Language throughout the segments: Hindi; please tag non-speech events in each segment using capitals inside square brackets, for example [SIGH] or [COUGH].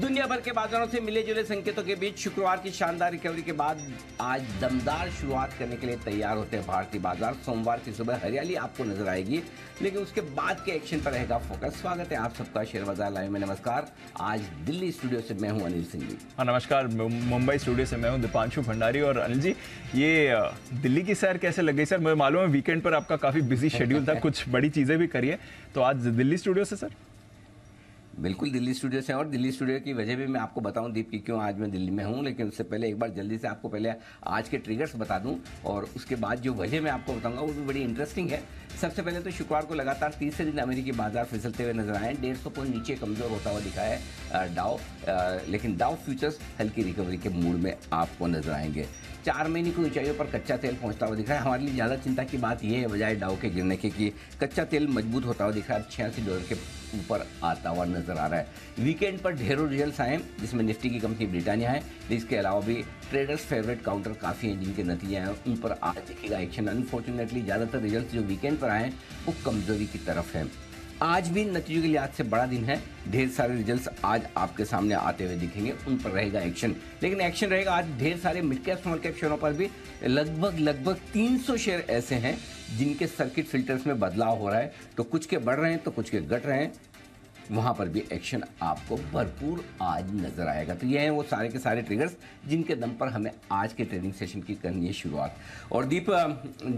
दुनिया भर के बाजारों से मिले जुले संकेतों के बीच शुक्रवार की शानदार रिकवरी के बाद आज दमदार शुरुआत करने के लिए तैयार होते हैं भारतीय बाजार सोमवार की सुबह हरियाली आपको नजर आएगी लेकिन उसके बाद के एक्शन पर रहेगा फोकस स्वागत है आप सबका शेयर बाजार लाइव में नमस्कार आज दिल्ली स्टूडियो से मैं हूँ अनिल सिंह जी हाँ, नमस्कार मुंबई स्टूडियो से मैं हूँ दीपांशु भंडारी और अनिल जी ये दिल्ली की सैर कैसे लग गई सर मुझे मालूम है वीकेंड पर आपका काफ़ी बिजी शेड्यूल था [LAUGHS] कुछ बड़ी चीज़ें भी करिए तो आज दिल्ली स्टूडियो से सर बिल्कुल दिल्ली स्टूडियो से और दिल्ली स्टूडियो की वजह भी मैं आपको बताऊं दीप की क्यों आज मैं दिल्ली में हूं लेकिन उससे पहले एक बार जल्दी से आपको पहले आज के ट्रिगर्स बता दूं और उसके बाद जो वजह मैं आपको बताऊंगा वो भी बड़ी इंटरेस्टिंग है सबसे पहले तो शुक्रवार को लगातार तीसरे दिन अमेरिकी बाजार फिसलते हुए नजर आए डेढ़ सौ पॉइंट नीचे कमजोर होता हुआ दिखा है डाओ लेकिन डाव फ्यूचर्स हल्की रिकवरी के मूड में आपको नजर आएंगे चार महीने की ऊंचाइयों पर कच्चा तेल पहुंचता हुआ दिख रहा है हमारे लिए ज़्यादा चिंता की बात यह है बजाय डाव के गिरने के कि कच्चा तेल मजबूत होता हुआ दिख रहा है छियासी डॉलर के ऊपर आता हुआ नजर आ रहा है वीकेंड पर ढेरों रिजल्ट आए जिसमें निफ्टी की कंपनी ब्रिटानिया है तो इसके अलावा भी ट्रेडर्स फेवरेट काउंटर काफ़ी हैं जिनके नतीजे हैं उन पर आज देखेगा एक्शन अनफॉर्चुनेटली ज़्यादातर रिजल्ट जो वीकेंड पर आए वो कमजोरी की तरफ है आज भी नतीजों के लिहाज से बड़ा दिन है ढेर सारे रिजल्ट्स आज आपके सामने आते हुए दिखेंगे उन पर रहेगा एक्शन लेकिन एक्शन रहेगा आज ढेर सारे मिड कैप स्मॉल कैप शेयरों पर भी लगभग लगभग 300 शेयर ऐसे हैं जिनके सर्किट फिल्टर्स में बदलाव हो रहा है तो कुछ के बढ़ रहे हैं तो कुछ के घट रहे हैं वहाँ पर भी एक्शन आपको भरपूर आज नज़र आएगा तो ये हैं वो सारे के सारे ट्रिगर्स जिनके दम पर हमें आज के ट्रेनिंग सेशन की करनी है शुरुआत और दीप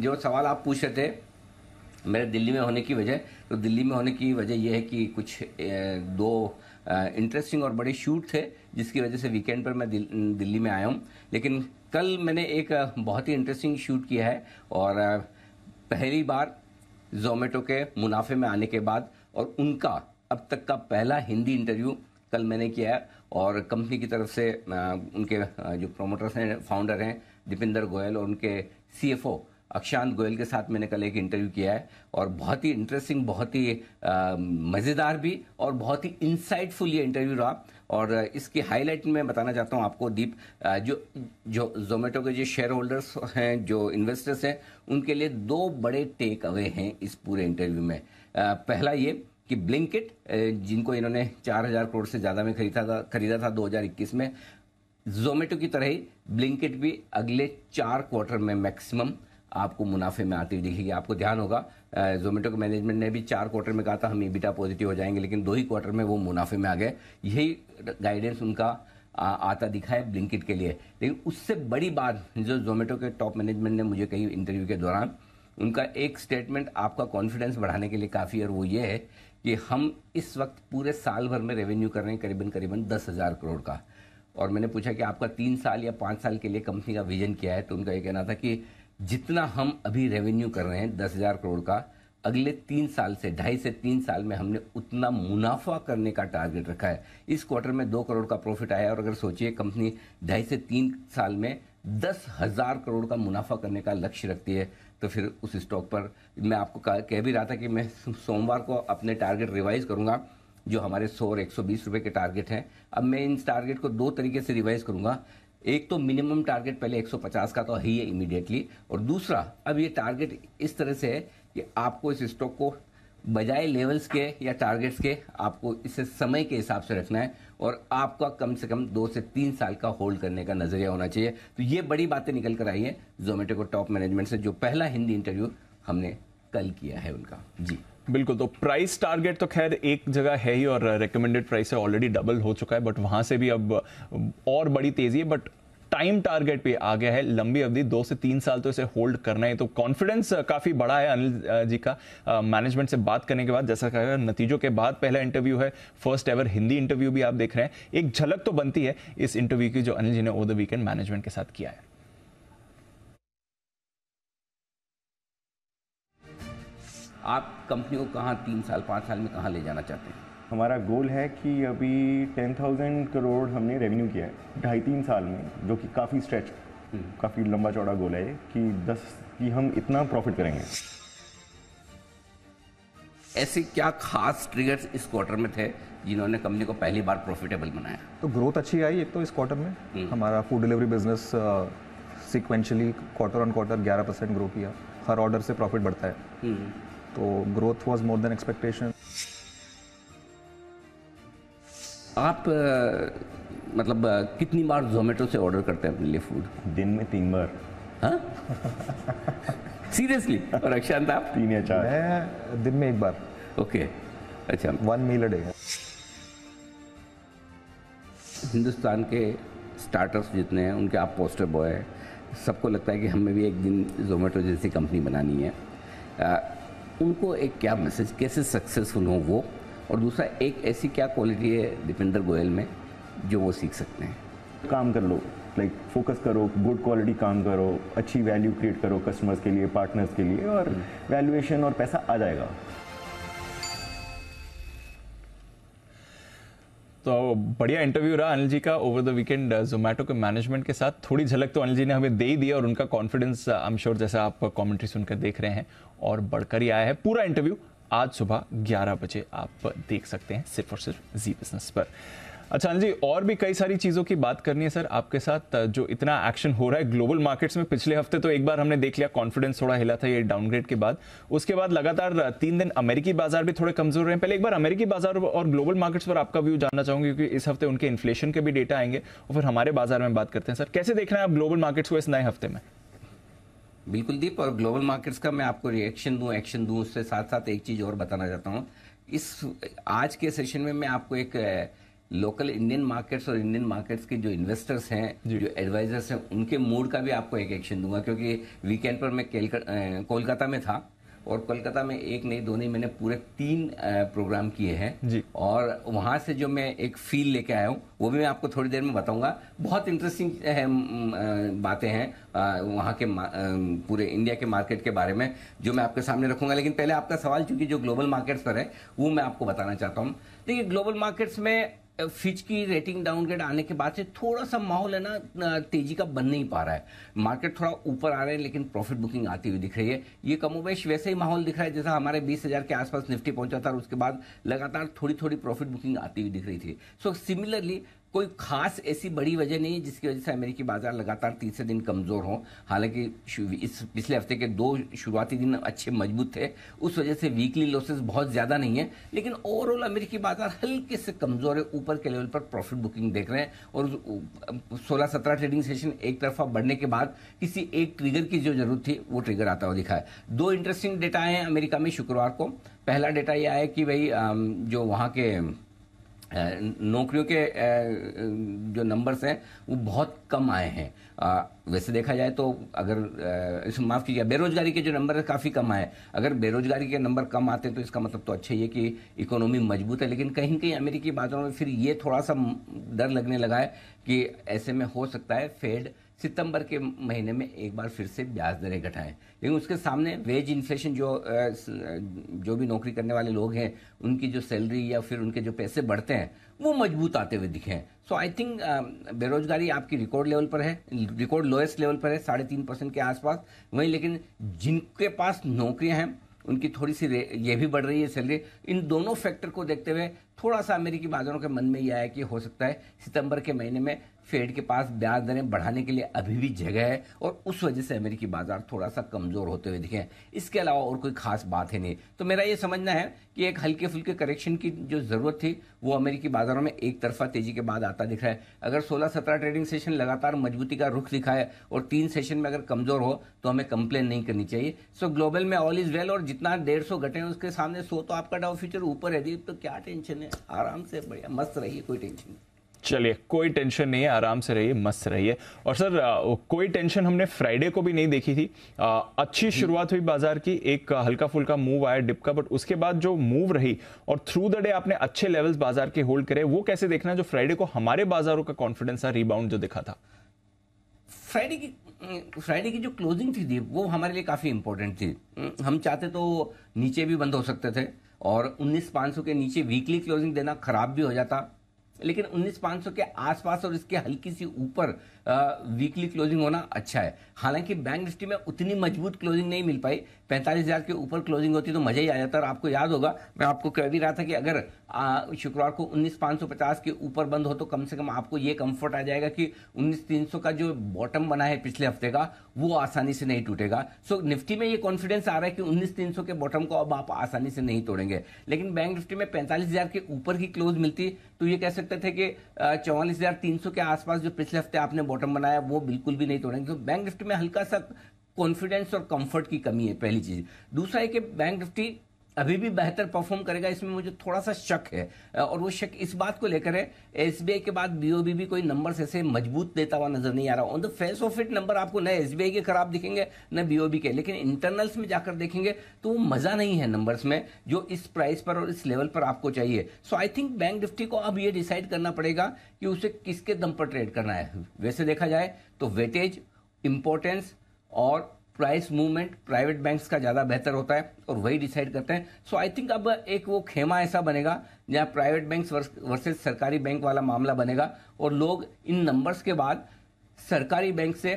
जो सवाल आप पूछ रहे थे मेरे दिल्ली में होने की वजह तो दिल्ली में होने की वजह यह है कि कुछ दो इंटरेस्टिंग और बड़े शूट थे जिसकी वजह से वीकेंड पर मैं दिल, दिल्ली में आया हूँ लेकिन कल मैंने एक बहुत ही इंटरेस्टिंग शूट किया है और पहली बार जोमेटो के मुनाफे में आने के बाद और उनका अब तक का पहला हिंदी इंटरव्यू कल मैंने किया है और कंपनी की तरफ से उनके जो प्रोमोटर्स हैं फाउंडर हैं दीपेंद्र गोयल और उनके सीएफओ अक्षांत गोयल के साथ मैंने कल एक इंटरव्यू किया है और बहुत ही इंटरेस्टिंग बहुत ही मज़ेदार भी और बहुत ही इंसाइटफुल ये इंटरव्यू रहा और इसकी हाईलाइट में बताना चाहता हूँ आपको दीप जो जो जोमेटो के जो शेयर होल्डर्स हैं जो इन्वेस्टर्स हैं उनके लिए दो बड़े टेक अवे हैं इस पूरे इंटरव्यू में पहला ये कि ब्लिंकिट जिनको इन्होंने 4000 करोड़ से ज़्यादा में खरीदा था खरीदा था 2021 में जोमेटो की तरह ही ब्लिंकिट भी अगले चार क्वार्टर में मैक्सिमम आपको मुनाफे में आती हुई दिखेगी आपको ध्यान होगा जोमेटो के मैनेजमेंट ने भी चार क्वार्टर में कहा था हम ईबिटा पॉजिटिव हो जाएंगे लेकिन दो ही क्वार्टर में वो मुनाफे में आ गए यही गाइडेंस उनका आता दिखा है ब्लिंकिट के लिए लेकिन उससे बड़ी बात जो जोमेटो के टॉप मैनेजमेंट ने मुझे कही इंटरव्यू के दौरान उनका एक स्टेटमेंट आपका कॉन्फिडेंस बढ़ाने के लिए काफ़ी और वो ये है कि हम इस वक्त पूरे साल भर में रेवेन्यू कर रहे हैं करीबन करीबन दस हज़ार करोड़ का और मैंने पूछा कि आपका तीन साल या पाँच साल के लिए कंपनी का विजन क्या है तो उनका ये कहना था कि जितना हम अभी रेवेन्यू कर रहे हैं दस हज़ार करोड़ का अगले तीन साल से ढाई से तीन साल में हमने उतना मुनाफा करने का टारगेट रखा है इस क्वार्टर में दो करोड़ का प्रॉफिट आया और अगर सोचिए कंपनी ढाई से तीन साल में दस हज़ार करोड़ का मुनाफा करने का लक्ष्य रखती है तो फिर उस स्टॉक पर मैं आपको कह भी रहा था कि मैं सोमवार को अपने टारगेट रिवाइज करूँगा जो हमारे सौ और एक सौ बीस रुपये के टारगेट हैं अब मैं इन टारगेट को दो तरीके से रिवाइज करूँगा एक तो मिनिमम टारगेट पहले 150 का तो है ही है इमीडिएटली और दूसरा अब ये टारगेट इस तरह से है कि आपको इस स्टॉक को बजाय लेवल्स के या टारगेट्स के आपको इसे समय के हिसाब से रखना है और आपका कम से कम दो से तीन साल का होल्ड करने का नजरिया होना चाहिए तो ये बड़ी बातें निकल कर आई है जोमेटो को टॉप मैनेजमेंट से जो पहला हिंदी इंटरव्यू हमने कल किया है उनका जी बिल्कुल तो प्राइस टारगेट तो खैर एक जगह है ही और रिकमेंडेड प्राइस है ऑलरेडी डबल हो चुका है बट वहां से भी अब और बड़ी तेजी है बट टाइम टारगेट पे आ गया है लंबी अवधि दो से तीन साल तो इसे होल्ड करना है तो कॉन्फिडेंस काफी बड़ा है अनिल जी का मैनेजमेंट से बात करने के बाद जैसा कहा नतीजों के बाद पहला इंटरव्यू है फर्स्ट एवर हिंदी इंटरव्यू भी आप देख रहे हैं एक झलक तो बनती है इस इंटरव्यू की जो अनिल जी ने ओवर द वीकेंड मैनेजमेंट के साथ किया है आप कंपनी को कहाँ तीन साल पाँच साल में कहाँ ले जाना चाहते हैं हमारा गोल है कि अभी 10,000 करोड़ हमने रेवेन्यू किया है ढाई तीन साल में जो कि काफ़ी स्ट्रेच हम्म। काफ़ी लंबा चौड़ा गोल है कि दस कि हम इतना प्रॉफिट करेंगे ऐसे क्या खास ट्रिगर्स इस क्वार्टर में थे जिन्होंने कंपनी को पहली बार प्रॉफिटेबल बनाया तो ग्रोथ अच्छी आई एक तो इस क्वार्टर में हम्म। हमारा food delivery business sequentially quarter on quarter 11 percent grow किया हर ऑर्डर से प्रॉफिट बढ़ता है हम्म। तो growth was more than expectation आप मतलब कितनी बार जोमेटो से ऑर्डर करते हैं अपने लिए फूड दिन में तीन बार हाँ सीरियसली [LAUGHS] और अक्षांत आप तीन या चार मैं दिन में एक बार ओके अच्छा वन मील डे हिंदुस्तान के स्टार्टअप्स जितने हैं उनके आप पोस्टर बॉय हैं सबको लगता है कि हमें भी एक दिन जोमेटो जैसी कंपनी बनानी है आ, उनको एक क्या मैसेज कैसे सक्सेसफुल हों वो और दूसरा एक ऐसी क्या क्वालिटी है दीपेंद्र गोयल में जो वो सीख सकते हैं काम कर लो लाइक फोकस करो गुड क्वालिटी काम करो अच्छी वैल्यू क्रिएट करो कस्टमर्स के लिए पार्टनर्स के लिए और वैल्यूएशन हम्म। और पैसा आ जाएगा तो बढ़िया इंटरव्यू रहा अनिल जी का ओवर द वीकेंड जोमेटो के मैनेजमेंट के साथ थोड़ी झलक तो अनिल जी ने हमें दे ही दी और उनका कॉन्फिडेंस आई एम श्योर जैसा आप कमेंट्री सुनकर देख रहे हैं और बढ़कर ही आया है पूरा इंटरव्यू आज सुबह 11 बजे आप देख सकते हैं सिर्फ और सिर्फ जी बिजनेस पर अच्छा हाँ जी और भी कई सारी चीज़ों की बात करनी है सर आपके साथ जो इतना एक्शन हो रहा है ग्लोबल मार्केट्स में पिछले हफ्ते तो एक बार हमने देख लिया कॉन्फिडेंस थोड़ा हिला था ये डाउनग्रेड के बाद उसके बाद लगातार तीन दिन अमेरिकी बाजार भी थोड़े कमजोर रहे हैं पहले एक बार अमेरिकी बाजार और ग्लोबल मार्केट्स पर आपका व्यू जानना चाहूंगी क्योंकि इस हफ्ते उनके इन्फ्लेशन के भी डेटा आएंगे और फिर हमारे बाजार में बात करते हैं सर कैसे देख रहे हैं आप ग्लोबल मार्केट्स को इस नए हफ्ते में बिल्कुल दीप और ग्लोबल मार्केट्स का मैं आपको रिएक्शन दूं एक्शन दूं उससे साथ साथ एक चीज़ और बताना चाहता हूं इस आज के सेशन में मैं आपको एक लोकल इंडियन मार्केट्स और इंडियन मार्केट्स के जो इन्वेस्टर्स हैं जो एडवाइजर्स हैं उनके मूड का भी आपको एक एक्शन दूंगा क्योंकि वीकेंड पर मैं कोलकाता में था और कोलकाता में एक नहीं दो नहीं मैंने पूरे तीन प्रोग्राम किए हैं और वहां से जो मैं एक फील लेके आया हूँ वो भी मैं आपको थोड़ी देर में बताऊंगा बहुत इंटरेस्टिंग है बातें हैं वहाँ के पूरे इंडिया के मार्केट के बारे में जो मैं आपके सामने रखूंगा लेकिन पहले आपका सवाल चूंकि जो ग्लोबल मार्केट्स पर है वो मैं आपको बताना चाहता हूँ देखिए ग्लोबल मार्केट्स में फिच की रेटिंग डाउनग्रेड आने के बाद से थोड़ा सा माहौल है ना तेजी का बन नहीं पा रहा है मार्केट थोड़ा ऊपर आ रहे हैं लेकिन प्रॉफिट बुकिंग आती हुई दिख रही है ये कमोबेश वैसे ही माहौल दिख रहा है जैसा हमारे बीस हजार के आसपास निफ्टी पहुंचा था और उसके बाद लगातार थोड़ी थोड़ी प्रॉफिट बुकिंग आती हुई दिख रही थी सो सिमिलरली कोई खास ऐसी बड़ी वजह नहीं है जिसकी वजह से अमेरिकी बाजार लगातार तीसरे दिन कमज़ोर हों हालांकि इस पिछले हफ्ते के दो शुरुआती दिन अच्छे मजबूत थे उस वजह से वीकली लॉसेस बहुत ज़्यादा नहीं है लेकिन ओवरऑल अमेरिकी बाजार हल्के से कमज़ोर है ऊपर के लेवल पर प्रॉफिट बुकिंग देख रहे हैं और सोलह सत्रह ट्रेडिंग सेशन एक तरफा बढ़ने के बाद किसी एक ट्रिगर की जो जरूरत थी वो ट्रिगर आता हुआ दिखा है दो इंटरेस्टिंग डेटा आए हैं अमेरिका में शुक्रवार को पहला डेटा ये आया कि भाई जो वहाँ के नौकरियों के जो नंबर्स हैं वो बहुत कम आए हैं वैसे देखा जाए तो अगर इस माफ़ कीजिए बेरोजगारी के जो नंबर है काफ़ी कम आए अगर बेरोजगारी के नंबर कम आते हैं तो इसका मतलब तो अच्छा ही है कि इकोनॉमी मजबूत है लेकिन कहीं कहीं अमेरिकी बाजारों में फिर ये थोड़ा सा डर लगने लगा है कि ऐसे में हो सकता है फेड सितंबर के महीने में एक बार फिर से ब्याज दरें घटाएं लेकिन उसके सामने वेज इन्फ्लेशन जो जो भी नौकरी करने वाले लोग हैं उनकी जो सैलरी या फिर उनके जो पैसे बढ़ते हैं वो मजबूत आते हुए दिखे सो आई थिंक बेरोजगारी आपकी रिकॉर्ड लेवल पर है रिकॉर्ड लोएस्ट लेवल पर है साढ़े तीन परसेंट के आसपास वहीं लेकिन जिनके पास नौकरियां हैं उनकी थोड़ी सी ये भी बढ़ रही है सैलरी इन दोनों फैक्टर को देखते हुए थोड़ा सा अमेरिकी बाजारों के मन में यह आया कि हो सकता है सितंबर के महीने में फेड के पास ब्याज दरें बढ़ाने के लिए अभी भी जगह है और उस वजह से अमेरिकी बाजार थोड़ा सा कमजोर होते हुए दिखे इसके अलावा और कोई खास बात है नहीं तो मेरा ये समझना है कि एक हल्के फुल्के करेक्शन की जो जरूरत थी वो अमेरिकी बाजारों में एक तरफा तेजी के बाद आता दिख रहा है अगर सोलह सत्रह ट्रेडिंग सेशन लगातार मजबूती का रुख दिखाए और तीन सेशन में अगर कमजोर हो तो हमें कंप्लेन नहीं करनी चाहिए सो ग्लोबल में ऑल इज वेल और जितना डेढ़ सौ घटे उसके सामने सो तो आपका डाउ फ्यूचर ऊपर है तो क्या टेंशन है आराम से बढ़िया मस्त रहिए कोई टेंशन नहीं चलिए कोई टेंशन नहीं है आराम से रहिए मस्त रहिए और सर कोई टेंशन हमने फ्राइडे को भी नहीं देखी थी आ, अच्छी हम्म। शुरुआत हुई बाजार की एक हल्का फुल्का मूव आया डिप का बट उसके बाद जो मूव रही और थ्रू द डे आपने अच्छे लेवल्स बाजार के होल्ड करे वो कैसे देखना जो फ्राइडे को हमारे बाजारों का कॉन्फिडेंस था रीबाउंड जो दिखा था फ्राइडे की हम्म, फ्राइडे की जो क्लोजिंग थी, थी वो हमारे लिए काफ़ी इंपॉर्टेंट थी हम्म, हम चाहते तो नीचे भी बंद हो सकते थे और उन्नीस पाँच के नीचे वीकली क्लोजिंग देना खराब भी हो जाता लेकिन 19500 के आसपास और इसके हल्की सी ऊपर वीकली क्लोजिंग होना अच्छा है हालांकि बैंक निफ्टी में उतनी मजबूत क्लोजिंग नहीं मिल पाई पैंतालीस हज़ार के ऊपर क्लोजिंग होती तो मज़ा ही आ जाता और आपको याद होगा मैं आपको कह भी रहा था कि अगर शुक्रवार को उन्नीस के ऊपर बंद हो तो कम से कम आपको ये कम्फर्ट आ जाएगा कि उन्नीस का जो बॉटम बना है पिछले हफ्ते का वो आसानी से नहीं टूटेगा सो so, निफ्टी में ये कॉन्फिडेंस आ रहा है कि उन्नीस तीन सौ के बॉटम को अब आप आसानी से नहीं तोड़ेंगे लेकिन बैंक निफ्टी में पैंतालीस हजार के ऊपर की क्लोज मिलती तो ये कह सकते थे कि चौवालीस हजार तीन सौ के आसपास जो पिछले हफ्ते आपने बॉटम बनाया वो बिल्कुल भी नहीं तोड़ेंगे तो बैंक निफ्टी में हल्का सा कॉन्फिडेंस और कंफर्ट की कमी है पहली चीज दूसरा है कि बैंक निफ्टी अभी भी बेहतर परफॉर्म करेगा इसमें मुझे थोड़ा सा शक है और वो शक इस बात को लेकर है एस के बाद बीओबी भी कोई नंबर ऐसे मजबूत देता हुआ नजर नहीं आ रहा on the face of it number आपको न एस के खराब दिखेंगे न बीओबी के लेकिन इंटरनल्स में जाकर देखेंगे तो वो मजा नहीं है नंबर्स में जो इस प्राइस पर और इस लेवल पर आपको चाहिए so I think bank Nifty को अब ये डिसाइड करना पड़ेगा कि उसे किसके दम पर ट्रेड करना है वैसे देखा जाए तो वेटेज इंपॉर्टेंस और प्राइस मूवमेंट प्राइवेट बैंक्स का ज़्यादा बेहतर होता है और वही डिसाइड करते हैं सो आई थिंक अब एक वो खेमा ऐसा बनेगा जहाँ प्राइवेट बैंक्स वर्सेज सरकारी बैंक वाला मामला बनेगा और लोग इन नंबर्स के बाद सरकारी बैंक से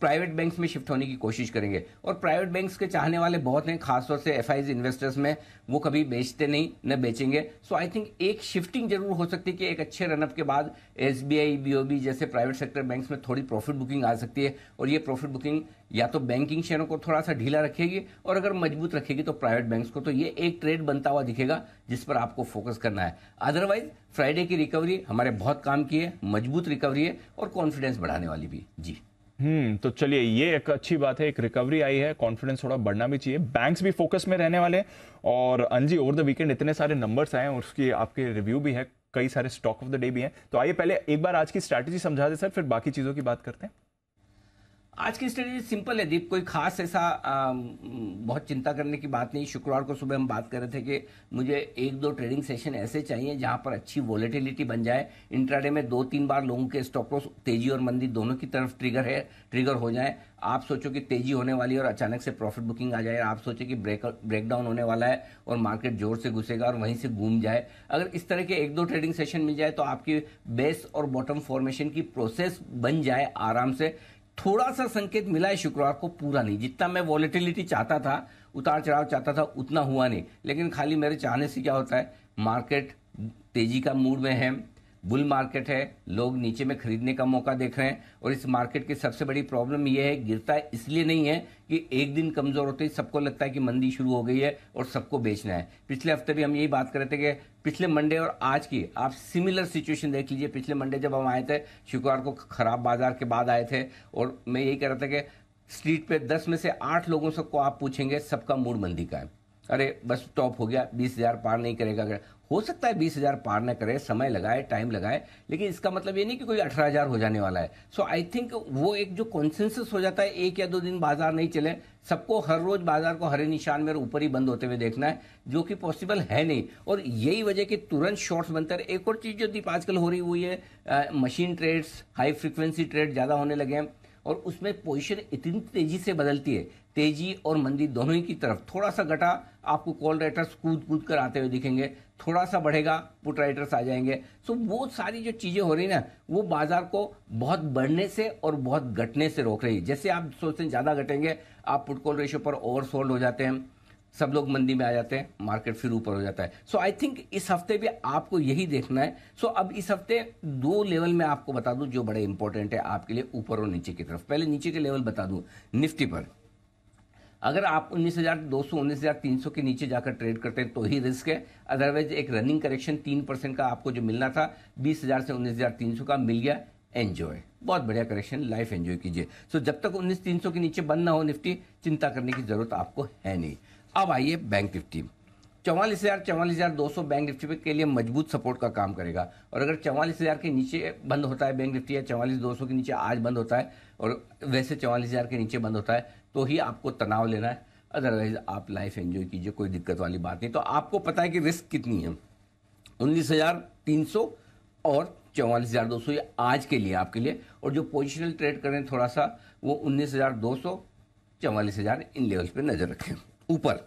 प्राइवेट बैंक्स में शिफ्ट होने की कोशिश करेंगे और प्राइवेट बैंक्स के चाहने वाले बहुत हैं खासतौर से एफ इन्वेस्टर्स में वो कभी बेचते नहीं न बेचेंगे सो आई थिंक एक शिफ्टिंग जरूर हो सकती है कि एक अच्छे रनअप के बाद एस बी जैसे प्राइवेट सेक्टर बैंक्स में थोड़ी प्रॉफिट बुकिंग आ सकती है और ये प्रॉफिट बुकिंग या तो बैंकिंग शेयरों को थोड़ा सा ढीला रखेगी और अगर मजबूत रखेगी तो प्राइवेट बैंक्स को तो ये एक ट्रेड बनता हुआ दिखेगा जिस पर आपको फोकस करना है अदरवाइज फ्राइडे की रिकवरी हमारे बहुत काम की है मजबूत रिकवरी है और कॉन्फिडेंस बढ़ाने वाली भी जी हम्म तो चलिए ये एक अच्छी बात है एक रिकवरी आई है कॉन्फिडेंस थोड़ा बढ़ना भी चाहिए बैंक्स भी फोकस में रहने वाले हैं और अंजी ओवर द वीकेंड इतने सारे नंबर्स आए हैं और उसकी आपके रिव्यू भी है कई सारे स्टॉक ऑफ द डे भी हैं तो आइए पहले एक बार आज की स्ट्रैटेजी समझा दे सर फिर बाकी चीज़ों की बात करते हैं आज की स्टडी सिंपल है दीप कोई खास ऐसा आ, बहुत चिंता करने की बात नहीं शुक्रवार को सुबह हम बात कर रहे थे कि मुझे एक दो ट्रेडिंग सेशन ऐसे चाहिए जहां पर अच्छी वॉलेटिलिटी बन जाए इंट्राडे में दो तीन बार लोगों के स्टॉक लॉस तेजी और मंदी दोनों की तरफ ट्रिगर है ट्रिगर हो जाए आप सोचो कि तेजी होने वाली है और अचानक से प्रॉफिट बुकिंग आ जाए आप सोचो कि ब्रेक ब्रेकडाउन होने वाला है और मार्केट जोर से घुसेगा और वहीं से घूम जाए अगर इस तरह के एक दो ट्रेडिंग सेशन मिल जाए तो आपकी बेस और बॉटम फॉर्मेशन की प्रोसेस बन जाए आराम से थोड़ा सा संकेत मिला है शुक्रवार को पूरा नहीं जितना मैं वॉलिटिलिटी चाहता था उतार चढ़ाव चाहता था उतना हुआ नहीं लेकिन खाली मेरे चाहने से क्या होता है मार्केट तेजी का मूड में है बुल मार्केट है लोग नीचे में खरीदने का मौका देख रहे हैं और इस मार्केट की सबसे बड़ी प्रॉब्लम यह है गिरता इसलिए नहीं है कि एक दिन कमज़ोर होते ही सबको लगता है कि मंदी शुरू हो गई है और सबको बेचना है पिछले हफ्ते भी हम यही बात कर रहे थे कि पिछले मंडे और आज की आप सिमिलर सिचुएशन देख लीजिए पिछले मंडे जब हम आए थे शुक्रवार को खराब बाजार के बाद आए थे और मैं यही कह रहा था कि स्ट्रीट पे दस में से आठ लोगों सबको आप पूछेंगे सबका मूड मंदी का है अरे बस टॉप हो गया बीस हजार पार नहीं करेगा अगर हो सकता है बीस हजार पार ना करे समय लगाए टाइम लगाए लेकिन इसका मतलब ये नहीं कि कोई अठारह हजार हो जाने वाला है सो आई थिंक वो एक जो कॉन्सेंसस हो जाता है एक या दो दिन बाजार नहीं चले सबको हर रोज बाजार को हरे निशान में ऊपर ही बंद होते हुए देखना है जो कि पॉसिबल है नहीं और यही वजह कि तुरंत शॉर्ट्स बनते है एक और चीज जो दीप आजकल हो रही हुई है machine trades high frequency trade ज्यादा होने लगे हैं और उसमें पोजीशन इतनी तेजी से बदलती है तेजी और मंदी दोनों ही की तरफ थोड़ा सा घटा आपको कॉल राइटर्स कूद कूद कर आते हुए दिखेंगे थोड़ा सा बढ़ेगा पुट राइटर्स आ जाएंगे सो वो सारी जो चीज़ें हो रही ना वो बाजार को बहुत बढ़ने से और बहुत घटने से रोक रही है जैसे आप सोचते हैं ज़्यादा घटेंगे आप पुट कॉल रेशियो पर ओवर सोल्ड हो जाते हैं सब लोग मंदी में आ जाते हैं मार्केट फिर ऊपर हो जाता है सो आई थिंक इस हफ्ते भी आपको यही देखना है सो so, अब इस हफ्ते दो लेवल में आपको बता दूं जो बड़े इंपॉर्टेंट है आपके लिए ऊपर और नीचे की तरफ पहले नीचे के लेवल बता दूं निफ्टी पर अगर आप उन्नीस हजार दो सौ उन्नीस हजार तीन सौ के नीचे जाकर ट्रेड करते हैं तो ही रिस्क है अदरवाइज एक रनिंग करेक्शन तीन परसेंट का आपको जो मिलना था बीस हजार से उन्नीस हजार तीन सौ का मिल गया एंजॉय बहुत बढ़िया करेक्शन लाइफ एंजॉय कीजिए सो जब तक उन्नीस तीन सौ के नीचे बंद ना हो निफ्टी चिंता करने की जरूरत आपको है नहीं अब आइए बैंक निफ्टी चौवालीस हज़ार चौवालीस हज़ार दो सौ बैंक निफ्टी के लिए मजबूत सपोर्ट का काम करेगा और अगर चौवालीस हज़ार के नीचे बंद होता है बैंक निफ्टी या चौवालीस दो सौ के नीचे आज बंद होता है और वैसे चौवालीस हज़ार के नीचे बंद होता है तो ही आपको तनाव लेना है अदरवाइज आप लाइफ एंजॉय कीजिए कोई दिक्कत वाली बात नहीं तो आपको पता है कि रिस्क कितनी है उन्नीस हज़ार तीन सौ और चौवालीस हज़ार दो सौ ये आज के लिए आपके लिए और जो पोजिशनल ट्रेड करें थोड़ा सा वो उन्नीस हज़ार दो सौ चौवालीस हज़ार इन लेवल्स पे नज़र रखें ऊपर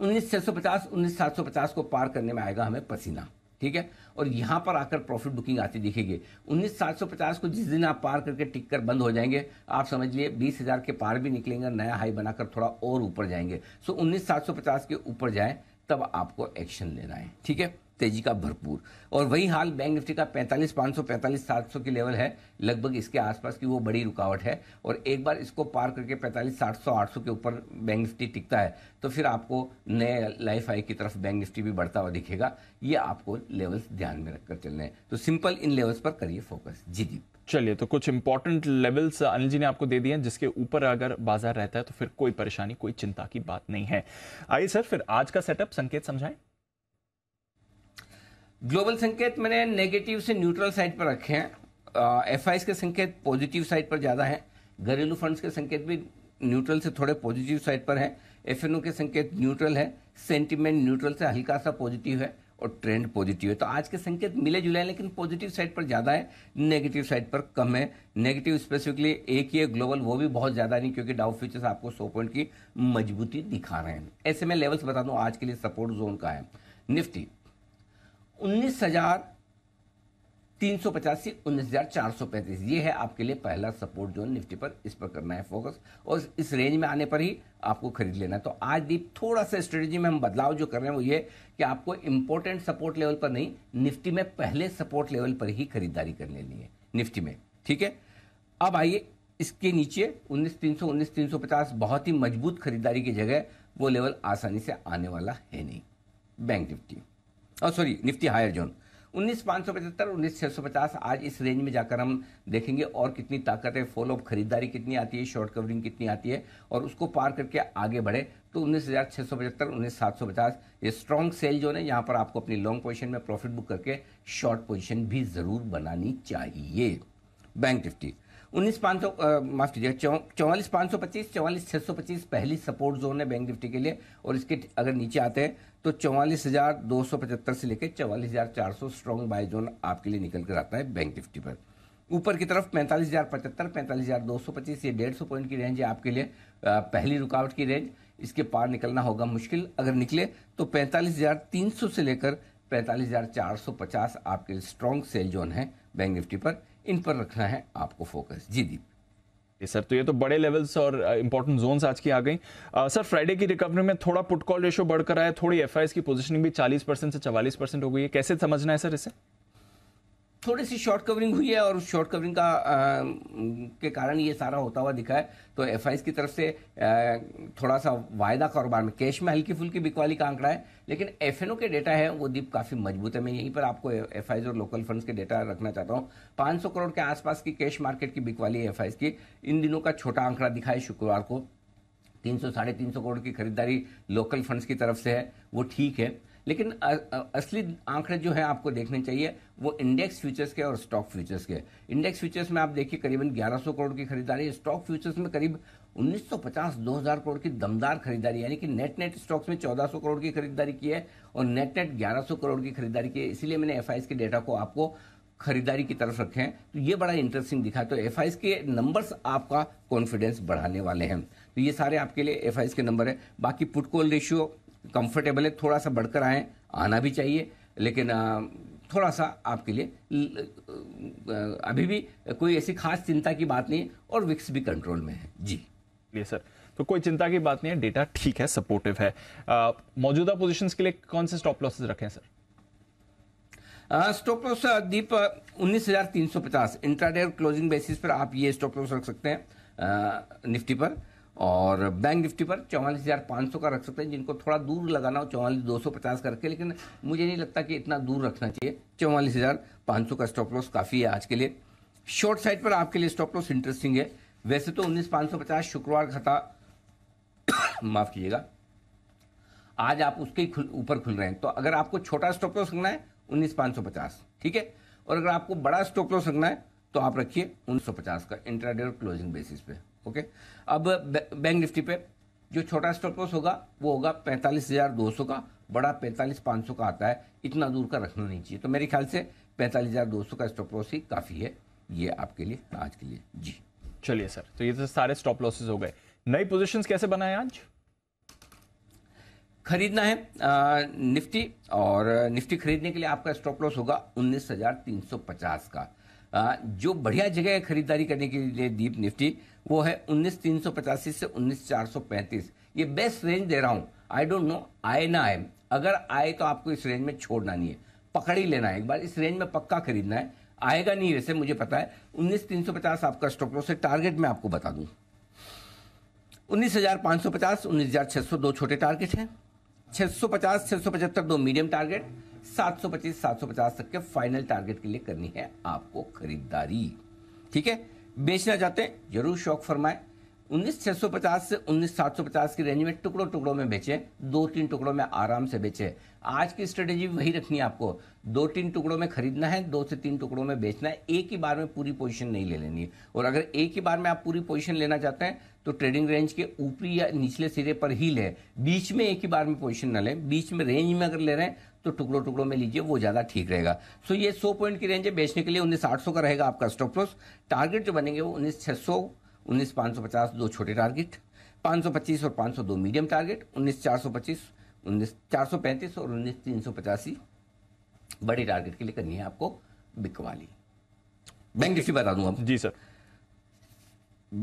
उन्नीस छह सौ पचास उन्नीस सात सौ पचास को पार करने में आएगा हमें पसीना ठीक है और यहाँ पर आकर प्रॉफिट बुकिंग आती दिखेगी उन्नीस सात सौ पचास को जिस दिन आप पार करके टिक कर बंद हो जाएंगे आप समझ लिए बीस हज़ार के पार भी निकलेंगे नया हाई बनाकर थोड़ा और ऊपर जाएंगे सो उन्नीस सात सौ पचास के ऊपर जाएँ तब आपको एक्शन लेना है ठीक है तेजी का भरपूर और वही हाल बैंक निफ्टी का 45 पैंतालीस सात 700 की लेवल है लगभग इसके आसपास की वो बड़ी रुकावट है और एक बार इसको पार करके 45 700 800 के ऊपर बैंक निफ्टी टिकता है तो फिर आपको नए लाइफ आई की तरफ बैंक निफ्टी भी बढ़ता हुआ दिखेगा ये आपको लेवल्स ध्यान में रखकर चलने हैं तो सिंपल इन लेवल्स पर करिए फोकस जी जी चलिए तो कुछ इंपॉर्टेंट लेवल्स अनिल जी ने आपको दे दिए हैं जिसके ऊपर अगर बाजार रहता है तो फिर कोई परेशानी कोई चिंता की बात नहीं है आइए सर फिर आज का सेटअप संकेत समझाएं ग्लोबल संकेत मैंने नेगेटिव से न्यूट्रल साइड पर रखे हैं एफ uh, के संकेत पॉजिटिव साइड पर ज़्यादा हैं घरेलू फंड्स के संकेत भी न्यूट्रल से थोड़े पॉजिटिव साइड पर है एफ के संकेत न्यूट्रल है सेंटिमेंट न्यूट्रल से हल्का सा पॉजिटिव है और ट्रेंड पॉजिटिव है तो आज के संकेत मिले जुले लेकिन पॉजिटिव साइड पर ज़्यादा है नेगेटिव साइड पर कम है नेगेटिव स्पेसिफिकली एक ही है ग्लोबल वो भी बहुत ज़्यादा नहीं क्योंकि डाउ फ्यूचर्स आपको सौ पॉइंट की मजबूती दिखा रहे हैं ऐसे में लेवल्स बता दूँ आज के लिए सपोर्ट जोन का है निफ्टी उन्नीस हजार तीन सौ पचासी उन्नीस हजार चार सौ पैंतीस ये है आपके लिए पहला सपोर्ट जोन निफ्टी पर इस पर करना है फोकस और इस रेंज में आने पर ही आपको खरीद लेना है तो आज दीप थोड़ा सा स्ट्रेटेजी में हम बदलाव जो कर रहे हैं वो ये कि आपको इंपॉर्टेंट सपोर्ट लेवल पर नहीं निफ्टी में पहले सपोर्ट लेवल पर ही खरीदारी कर लेनी है निफ्टी में ठीक है अब आइए इसके नीचे उन्नीस तीन सौ उन्नीस तीन सौ पचास बहुत ही मजबूत खरीदारी की जगह वो लेवल आसानी से आने वाला है नहीं बैंक निफ्टी और सॉरी निफ्टी हायर जोन उन्नीस पाँच सौ पचहत्तर उन्नीस छः सौ पचास आज इस रेंज में जाकर हम देखेंगे और कितनी ताकत है फॉलो अप खरीदारी कितनी आती है शॉर्ट कवरिंग कितनी आती है और उसको पार करके आगे बढ़े तो उन्नीस हज़ार छः सौ पचहत्तर उन्नीस सात सौ पचास ये स्ट्रॉन्ग सेल जोन है यहाँ पर आपको अपनी लॉन्ग पोजिशन में प्रॉफिट बुक करके शॉर्ट पोजिशन भी ज़रूर बनानी चाहिए बैंक निफ्टी उन्नीस पाँच सौ माफ कीजिए चौवालीस पाँच सौ पच्चीस चौवालीस छः सौ पच्चीस पहली सपोर्ट जोन है बैंक निफ्टी के लिए और इसके अगर नीचे आते हैं तो चौवालीस हजार दो सौ पचहत्तर से लेकर चौवालीस हजार चार सौ स्ट्रॉन्ग बाय जोन आपके लिए निकल कर आता है बैंक निफ्टी पर ऊपर की तरफ पैंतालीस हजार पचहत्तर पैंतालीस हजार दो सौ पच्चीस ये डेढ़ सौ पॉइंट की रेंज है आपके लिए पहली रुकावट की रेंज इसके पार निकलना होगा मुश्किल अगर निकले तो पैंतालीस हजार तीन सौ से लेकर पैंतालीस हजार चार सौ पचास आपके लिए स्ट्रॉन्ग सेल जोन है बैंक निफ्टी पर इन पर रखना है आपको फोकस जी दीप सर तो ये तो बड़े लेवल्स और इंपॉर्टेंट जोन्स आज की आ गई सर फ्राइडे की रिकवरी में थोड़ा पुटकॉल रेशो बढ़कर आया थोड़ी एफ की पोजीशनिंग भी 40 परसेंट से 44 परसेंट हो गई है कैसे समझना है सर इसे थोड़ी सी शॉर्ट कवरिंग हुई है और उस शॉर्ट कवरिंग का आ, के कारण ये सारा होता हुआ दिखा है तो एफ की तरफ से आ, थोड़ा सा वायदा कारोबार में कैश में हल्की फुल्की बिकवाली का आंकड़ा है लेकिन एफ के डेटा है वो दीप काफ़ी मजबूत है मैं यहीं पर आपको एफ और लोकल फंड्स के डेटा रखना चाहता हूँ 500 करोड़ के आसपास की कैश मार्केट की बिकवाली है एफ की इन दिनों का छोटा आंकड़ा दिखा है शुक्रवार को तीन सौ साढ़े तीन सौ करोड़ की खरीदारी लोकल फंड्स की तरफ से है वो ठीक है लेकिन असली आंकड़े जो है आपको देखने चाहिए वो इंडेक्स फ्यूचर्स के और स्टॉक फ्यूचर्स के इंडेक्स फ्यूचर्स में आप देखिए करीबन 1100 करोड़ की खरीदारी स्टॉक फ्यूचर्स में करीब 1950-2000 करोड़ की दमदार खरीदारी यानी कि नेट नेट स्टॉक्स में 1400 करोड़ की खरीदारी की है और नेट नेट 1100 करोड़ की खरीदारी की है इसीलिए मैंने एफ के डेटा को आपको खरीदारी की तरफ रखे हैं तो ये बड़ा इंटरेस्टिंग दिखा तो एफ के नंबर्स आपका कॉन्फिडेंस बढ़ाने वाले हैं तो ये सारे आपके लिए एफ के नंबर है बाकी पुटकोल रेशियो कंफर्टेबल है थोड़ा सा बढ़कर आए आना भी चाहिए लेकिन थोड़ा सा आपके लिए अभी भी कोई ऐसी खास चिंता की बात नहीं और विक्स भी कंट्रोल में है जी ये सर तो कोई चिंता की बात नहीं है डेटा ठीक है सपोर्टिव है मौजूदा पोजीशंस के लिए कौन से स्टॉप लॉसेस रखें सर स्टॉप लॉस दीप उन्नीस हजार तीन सौ पचास क्लोजिंग बेसिस पर आप ये स्टॉप लॉस रख सकते हैं निफ्टी पर और बैंक निफ्टी पर चौवालीस हज़ार पाँच सौ का रख सकते हैं जिनको थोड़ा दूर लगाना हो चौवालीस दो सौ पचास करके लेकिन मुझे नहीं लगता कि इतना दूर रखना चाहिए चौवालीस हज़ार पाँच सौ का स्टॉप लॉस काफ़ी है आज के लिए शॉर्ट साइड पर आपके लिए स्टॉप लॉस इंटरेस्टिंग है वैसे तो उन्नीस पाँच सौ पचास शुक्रवार खाता [COUGHS] माफ़ कीजिएगा आज आप उसके ही ऊपर खुल रहे हैं तो अगर आपको छोटा स्टॉप लॉस रखना है उन्नीस पाँच सौ पचास ठीक है और अगर आपको बड़ा स्टॉप लॉस रखना है तो आप रखिए उन्नीस सौ पचास का इंट्राडे क्लोजिंग बेसिस पे ओके अब बैंक निफ्टी पे जो छोटा स्टॉप लॉस होगा वो होगा पैंतालीस हज़ार दो सौ का बड़ा पैंतालीस पांच सौ का आता है इतना दूर का रखना नहीं चाहिए तो मेरे ख्याल से पैंतालीस हज़ार दो सौ का स्टॉप लॉस ही काफ़ी है ये आपके लिए आज के लिए जी चलिए सर तो ये तो सारे स्टॉप लॉसेज हो गए नई पोजिशन कैसे बनाए आज खरीदना है आ, निफ्टी और निफ्टी खरीदने के लिए आपका स्टॉप लॉस होगा उन्नीस का जो बढ़िया जगह है खरीदारी करने के लिए दीप निफ्टी वो है उन्नीस तीन सौ से उन्नीस चार सौ पैंतीस ये बेस्ट रेंज दे रहा हूँ आई डोंट नो आए ना आए अगर आए तो आपको इस रेंज में छोड़ना नहीं है पकड़ ही लेना है एक बार इस रेंज में पक्का खरीदना है आएगा नहीं वैसे मुझे पता है उन्नीस तीन सौ पचास आपका स्टॉक लॉस है टारगेट मैं आपको बता दूं उन्नीस हजार पांच सौ पचास उन्नीस हजार छः सौ दो छोटे टारगेट हैं छह सौ पचास छह सौ पचहत्तर दो मीडियम टारगेट 725 750 तक के फाइनल टारगेट के लिए करनी है आपको खरीदारी ठीक है बेचना चाहते हैं जरूर शौक फरमाए उन्नीस से उन्नीस की रेंज में टुकड़ों टुकड़ों में बेचे दो तीन टुकड़ों में आराम से बेचे आज की स्ट्रेटेजी वही रखनी है आपको दो तीन टुकड़ों में खरीदना है दो से तीन टुकड़ों में बेचना है एक ही बार में पूरी पोजीशन नहीं ले लेनी है और अगर एक ही बार में आप पूरी पोजीशन लेना चाहते हैं तो ट्रेडिंग रेंज के ऊपरी या निचले सिरे पर ही लें बीच में एक ही बार में पोजिशन न लें बीच में रेंज में अगर ले रहे हैं तो टुकड़ों टुकड़ों में लीजिए वो ज़्यादा ठीक रहेगा सो ये 100 पॉइंट की रेंज है बेचने के लिए उन्नीस आठ सौ का रहेगा आपका स्टॉप लॉस टारगेट जो बनेंगे वो उन्नीस छह सौ उन्नीस पांच सौ पचास दो छोटे टारगेट पाँच सौ पच्चीस और पाँच सौ दो मीडियम टारगेट उन्नीस चार सौ पच्चीस उन्नीस चार सौ पैंतीस और उन्नीस तीन सौ पचासी बड़े टारगेट के लिए करनी है आपको बिकवाली बैंक निफ्टी बता दूं आप जी सर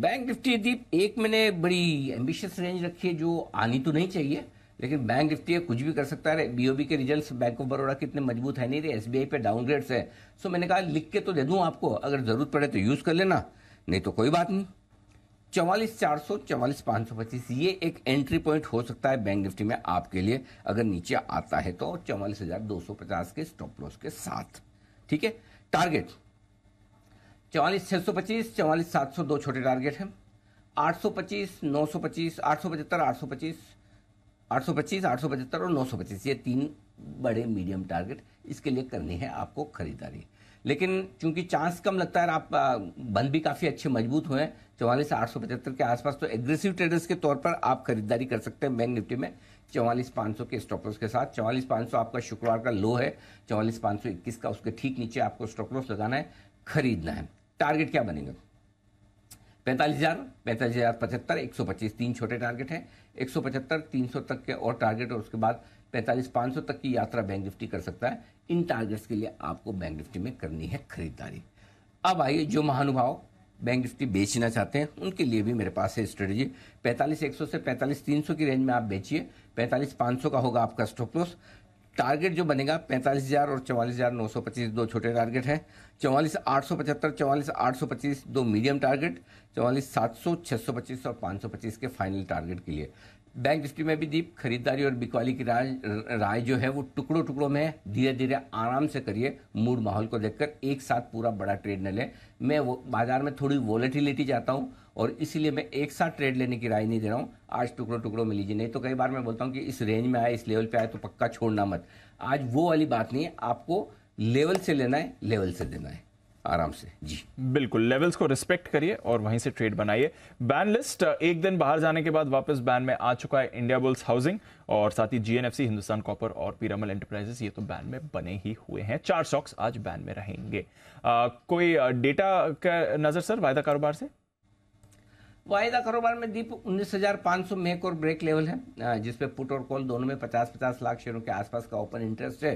बैंक निफ्टी दीप एक मैंने बड़ी एम्बिशियस रेंज रखी है जो आनी तो नहीं चाहिए लेकिन बैंक निफ्टी है कुछ भी कर सकता है बीओबी के रिजल्ट्स बैंक ऑफ बड़ौड़ा कितने मजबूत है नहीं रहे एसबीआई पे डाउनग्रेड्स है सो मैंने कहा लिख के तो दे दूं आपको अगर जरूरत पड़े तो यूज़ कर लेना नहीं तो कोई बात नहीं चवालीस चार सौ चवालीस पांच सौ पच्चीस ये एक एंट्री पॉइंट हो सकता है बैंक निफ्टी में आपके लिए अगर नीचे आता है तो चवालीस हजार दो सौ पचास के स्टॉप लॉस के साथ ठीक है टारगेट चवालीस छह सौ पच्चीस चवालीस सात सौ दो छोटे टारगेट हैं आठ सौ पच्चीस नौ सौ पच्चीस आठ सौ पचहत्तर आठ सौ पच्चीस 825, 875 और 925 ये तीन बड़े मीडियम टारगेट इसके लिए करनी है आपको खरीदारी लेकिन चूंकि चांस कम लगता है आप बंद भी काफ़ी अच्छे मजबूत हुए हैं चौवालीस आठ सौ पचहत्तर के आसपास तो एग्रेसिव ट्रेडर्स के तौर पर आप खरीदारी कर सकते हैं बैंक निफ्टी में चौवालीस पाँच सौ के स्टॉपलॉस के साथ चौवालीस पाँच सौ आपका शुक्रवार का लो है चौवालीस पाँच सौ इक्कीस का उसके ठीक नीचे आपको स्टॉपलॉस लगाना है खरीदना है टारगेट क्या बनेंगे पैंतालीस हज़ार पैंतालीस हज़ार पचहत्तर एक सौ पच्चीस तीन छोटे टारगेट हैं तीन सौ तक के और टारगेट और उसके बाद 45 सौ तक की यात्रा बैंक निफ्टी कर सकता है इन टारगेट्स के लिए आपको बैंक निफ्टी में करनी है खरीदारी अब आइए जो महानुभाव बैंक निफ्टी बेचना चाहते हैं उनके लिए भी मेरे पास है स्ट्रेटजी पैंतालीस एक सौ से पैंतालीस तीन सौ की रेंज में आप बेचिए पैंतालीस पाँच सौ का होगा आपका स्टॉप लॉस टारगेट जो बनेगा पैंतालीस हज़ार और चौवालीस हज़ार नौ सौ पच्चीस दो छोटे टारगेट हैं चौवालीस आठ सौ पचहत्तर चौवालीस आठ सौ पच्चीस दो मीडियम टारगेट चौवालीस सात सौ छह सौ पच्चीस और पाँच सौ पच्चीस के फाइनल टारगेट के लिए बैंक निफ्टी में भी दीप खरीदारी और बिकवाली की राय राय जो है वो टुकड़ों टुकड़ों में धीरे धीरे आराम से करिए मूड माहौल को देखकर एक साथ पूरा बड़ा ट्रेड न लें मैं वो बाजार में थोड़ी वॉलेटिलिटी चाहता हूँ और इसीलिए मैं एक साथ ट्रेड लेने की राय नहीं दे रहा हूँ आज टुकड़ों टुकड़ों में लीजिए नहीं तो कई बार मैं बोलता हूँ कि इस रेंज में आए इस लेवल पे आए तो पक्का छोड़ना मत आज वो वाली बात नहीं है आपको लेवल से लेना है लेवल से देना है आराम से जी बिल्कुल लेवल्स को रिस्पेक्ट करिए और वहीं से ट्रेड बनाइए बैन लिस्ट एक दिन बाहर जाने के बाद वापस बैन में आ चुका है इंडिया बुल्स हाउसिंग और साथ ही जीएनएफसी हिंदुस्तान कॉपर और पीरामल एंटरप्राइजेस ये तो बैन में बने ही हुए हैं चार स्टॉक्स आज बैन में रहेंगे आ, कोई डेटा का नजर सर वायदा कारोबार से वायदा कारोबार में दीप उन्नीस हजार पाँच सौ मेक और ब्रेक लेवल है जिसपे पुट और कॉल दोनों में पचास पचास लाख शेयरों के आसपास का ओपन इंटरेस्ट है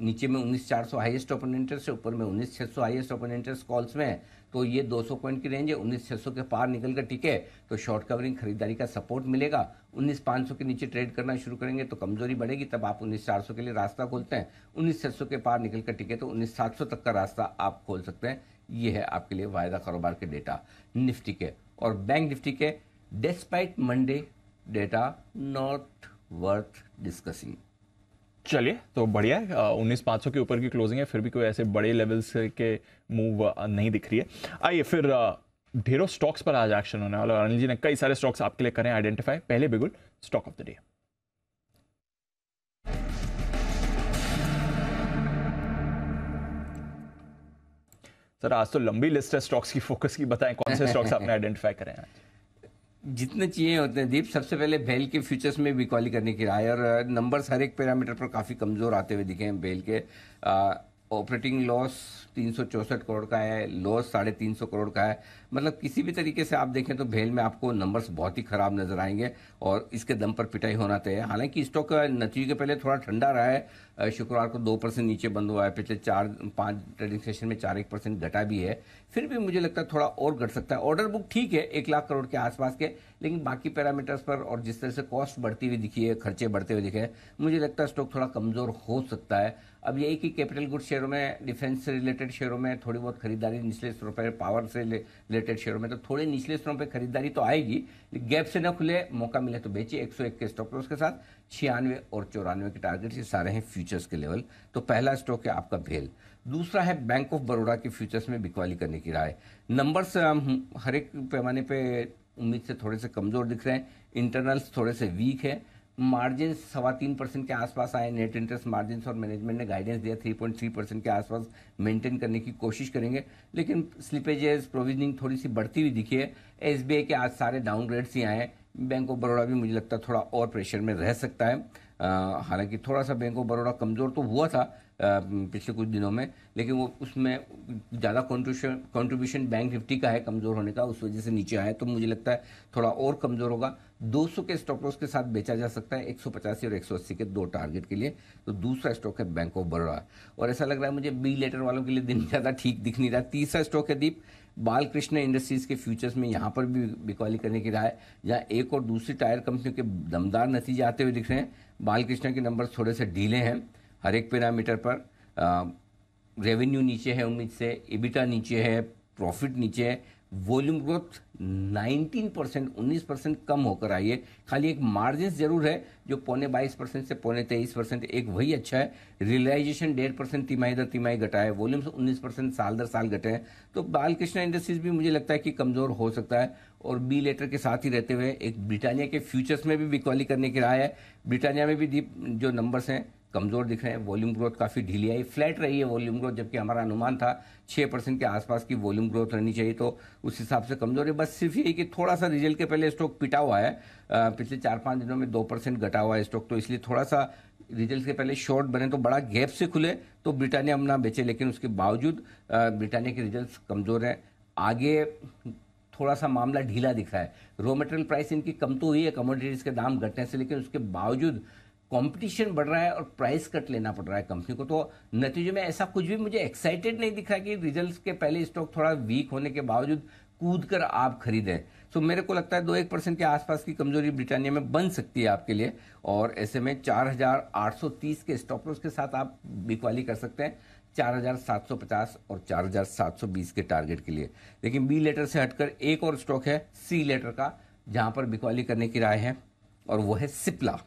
नीचे में उन्नीस चार सौ ओपन इंटरेस्ट है ऊपर में उन्नीस हाईएस्ट सौ ओपन इंटरेस्ट कॉल्स में है तो ये दो सौ पॉइंट की रेंज है उन्नीस सौ के पार निकल कर टिके तो शॉर्ट कवरिंग खरीदारी का सपोर्ट मिलेगा उन्नीस पाँच सौ के नीचे ट्रेड करना शुरू करेंगे तो कमजोरी बढ़ेगी तब आप उन्नीस चार सौ के लिए रास्ता खोलते हैं उन्नीस सौ के पार निकल कर टिके तो उन्नीस सात सौ तक का रास्ता आप खोल सकते हैं ये है आपके लिए वायदा कारोबार के डेटा निफ्टी के और बैंक निफ्टी के despite Monday data not worth discussing चलिए तो बढ़िया है उन्नीस पाँच सौ के ऊपर की क्लोजिंग है फिर भी कोई ऐसे बड़े लेवल्स के मूव नहीं दिख रही है आइए फिर ढेरों स्टॉक्स पर आज एक्शन होने वाला और अनिल जी ने कई सारे स्टॉक्स आपके लिए करें आइडेंटिफाई पहले बिगुल stock of the day sir आज तो लंबी लिस्ट है स्टॉक्स की फोकस की बताएं कौन से स्टॉक्स आपने आइडेंटिफाई [LAUGHS] करें जितने चाहिए होते हैं दीप सबसे पहले बेल के फ्यूचर्स में भी कॉली करने की राय और नंबर्स हर एक पैरामीटर पर काफ़ी कमज़ोर आते हुए दिखे हैं बेल के ऑपरेटिंग लॉस तीन करोड़ का है लॉस साढ़े तीन करोड़ का है मतलब किसी भी तरीके से आप देखें तो भेल में आपको नंबर्स बहुत ही खराब नजर आएंगे और इसके दम पर पिटाई होना तय है हालांकि स्टॉक नतीजे के पहले थोड़ा ठंडा रहा है शुक्रवार को दो परसेंट नीचे बंद हुआ है पिछले चार पांच ट्रेडिंग सेशन में चार एक परसेंट घटा भी है फिर भी मुझे लगता है थोड़ा और घट सकता है ऑर्डर बुक ठीक है एक लाख करोड़ के आसपास के लेकिन बाकी पैरामीटर्स पर और जिस तरह से कॉस्ट बढ़ती हुई दिखी है खर्चे बढ़ते हुए दिखे मुझे लगता है स्टॉक थोड़ा कमजोर हो सकता है अब यही कि कैपिटल गुड शेयरों में डिफेंस से रिलेटेड शेयरों में थोड़ी बहुत खरीदारी निचले स्तरों पर पावर से रिलेटेड शेयरों में तो थोड़े निचले स्तरों पे खरीदारी तो आएगी गैप से न खुले मौका मिले तो बेचिए एक सौ एक के स्टॉक लॉस के साथ छियानवे और चौरानवे के टारगेट ये सारे हैं फ्यूचर्स के लेवल तो पहला स्टॉक है आपका भेल दूसरा है बैंक ऑफ बड़ौदा के फ्यूचर्स में बिकवाली करने की राय नंबर्स हर एक पैमाने पर उम्मीद से थोड़े से कमज़ोर दिख रहे हैं इंटरनल्स थोड़े से वीक है मार्जिन सवा तीन परसेंट के आसपास आए नेट इंटरेस्ट मार्जिन और मैनेजमेंट ने गाइडेंस दिया थ्री पॉइंट थ्री परसेंट के आसपास मेंटेन करने की कोशिश करेंगे लेकिन स्लिपेजेस प्रोविजनिंग थोड़ी सी बढ़ती हुई दिखी है एस के आज सारे डाउनग्रेड्स ही आए हैं बैंक ऑफ बड़ौड़ा भी मुझे लगता है थोड़ा और प्रेशर में रह सकता है हालांकि थोड़ा सा बैंक ऑफ बड़ौड़ा कमज़ोर तो हुआ था पिछले कुछ दिनों में लेकिन वो उसमें ज़्यादा कॉन्ट्रीब्यूशन कॉन्ट्रीब्यूशन बैंक निफ्टी का है कमज़ोर होने का उस वजह से नीचे आया तो मुझे लगता है थोड़ा और कमज़ोर होगा 200 के स्टॉक लॉस के साथ बेचा जा सकता है एक और एक के दो टारगेट के लिए तो दूसरा स्टॉक है बैंक ऑफ बड़ौदा और ऐसा लग रहा है मुझे बी लेटर वालों के लिए दिन ज़्यादा ठीक दिख नहीं रहा तीसरा स्टॉक है दीप बालकृष्ण इंडस्ट्रीज के फ्यूचर्स में यहाँ पर भी बिकवाली करने की राय जहाँ एक और दूसरी टायर कंपनियों के दमदार नतीजे आते हुए दिख रहे हैं बालकृष्ण के नंबर थोड़े से ढीले हैं हर एक पैरामीटर पर रेवेन्यू नीचे है उम्मीद से इबिटा नीचे है प्रॉफिट नीचे है वॉल्यूम ग्रोथ 19 परसेंट उन्नीस परसेंट कम होकर आई है खाली एक मार्जिन जरूर है जो पौने बाईस परसेंट से पौने तेईस परसेंट एक वही अच्छा है रियलाइजेशन डेढ़ परसेंट तिमाही दर तिमाही घटा है वॉल्यूम से उन्नीस परसेंट साल दर साल घटे हैं तो बालकृष्णा इंडस्ट्रीज भी मुझे लगता है कि कमजोर हो सकता है और बी लेटर के साथ ही रहते हुए एक ब्रिटानिया के फ्यूचर्स में भी बिकवाली करने की राय है ब्रिटानिया में भी जो नंबर्स हैं कमज़ोर दिख रहे हैं वॉल्यूम ग्रोथ काफ़ी ढीली आई फ्लैट रही है वॉल्यूम ग्रोथ जबकि हमारा अनुमान था छः परसेंट के आसपास की वॉल्यूम ग्रोथ रहनी चाहिए तो उस हिसाब से कमज़ोर है बस सिर्फ यही कि थोड़ा सा रिजल्ट के पहले स्टॉक पिटा हुआ है पिछले चार पाँच दिनों में दो परसेंट घटा हुआ है स्टॉक तो इसलिए थोड़ा सा रिजल्ट के पहले शॉर्ट बने तो बड़ा गैप से खुले तो ब्रिटानिया हम ना बेचे लेकिन उसके बावजूद ब्रिटानिया के रिजल्ट कमज़ोर हैं आगे थोड़ा सा मामला ढीला दिख रहा है रॉ मटेरियल प्राइस इनकी कम तो हुई है कमोडिटीज़ के दाम घटने से लेकिन उसके बावजूद कंपटीशन बढ़ रहा है और प्राइस कट लेना पड़ रहा है कंपनी को तो नतीजे में ऐसा कुछ भी मुझे एक्साइटेड नहीं दिख रहा कि रिजल्ट्स के पहले स्टॉक थोड़ा वीक होने के बावजूद कूद कर आप खरीदें तो मेरे को लगता है दो एक परसेंट के आसपास की कमजोरी ब्रिटानिया में बन सकती है आपके लिए और ऐसे में 4,830 के स्टॉप लॉस के साथ आप बिकवाली कर सकते हैं पचास और बीस के टारगेट के लिए लेकिन बी लेटर से हटकर एक और स्टॉक है सी लेटर का जहां पर बिकवाली करने की राय है और वो है सिप्ला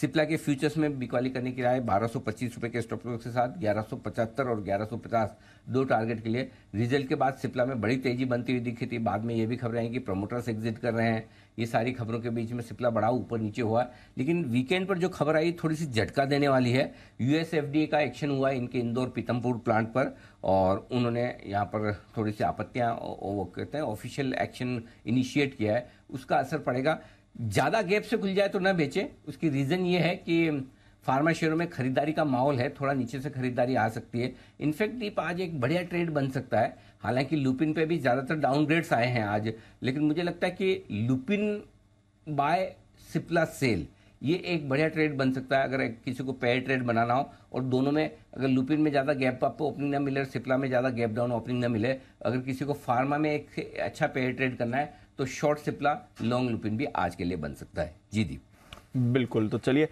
सिप्ला के फ्यूचर्स में बिकवाली करने की राय बारह सौ पच्चीस रुपए के स्टॉप लॉस के साथ ग्यारह सौ पचहत्तर और ग्यारह सौ पचास दो टारगेट के लिए रिजल्ट के बाद सिप्ला में बड़ी तेजी बनती हुई दिखी थी बाद में ये भी खबरें हैं कि प्रमोटर्स एग्जिट कर रहे हैं ये सारी खबरों के बीच में सिप्ला बड़ा ऊपर नीचे हुआ लेकिन वीकेंड पर जो खबर आई थोड़ी सी झटका देने वाली है यूएस का एक्शन हुआ इनके इंदौर पीतमपुर प्लांट पर और उन्होंने यहाँ पर थोड़ी सी आपत्तियाँ वो कहते हैं ऑफिशियल एक्शन इनिशिएट किया है उसका असर पड़ेगा ज़्यादा गैप से खुल जाए तो ना बेचें उसकी रीज़न ये है कि फार्मा शेयरों में खरीदारी का माहौल है थोड़ा नीचे से खरीदारी आ सकती है इनफैक्ट दीप आज एक बढ़िया ट्रेड बन सकता है हालांकि लुपिन पे भी ज़्यादातर डाउनग्रेड्स आए हैं आज लेकिन मुझे लगता है कि लुपिन बाय सिप्ला सेल ये एक बढ़िया ट्रेड बन सकता है अगर किसी को पेयर ट्रेड बनाना हो और दोनों में अगर लुपिन में ज़्यादा गैप अप ओपनिंग ना मिले और सिप्ला में ज़्यादा गैप डाउन ओपनिंग ना मिले अगर किसी को फार्मा में एक अच्छा पेयर ट्रेड करना है तो शॉर्ट सिप्ला लॉन्ग लुपिन भी आज के लिए बन सकता है जी दीप बिल्कुल तो चलिए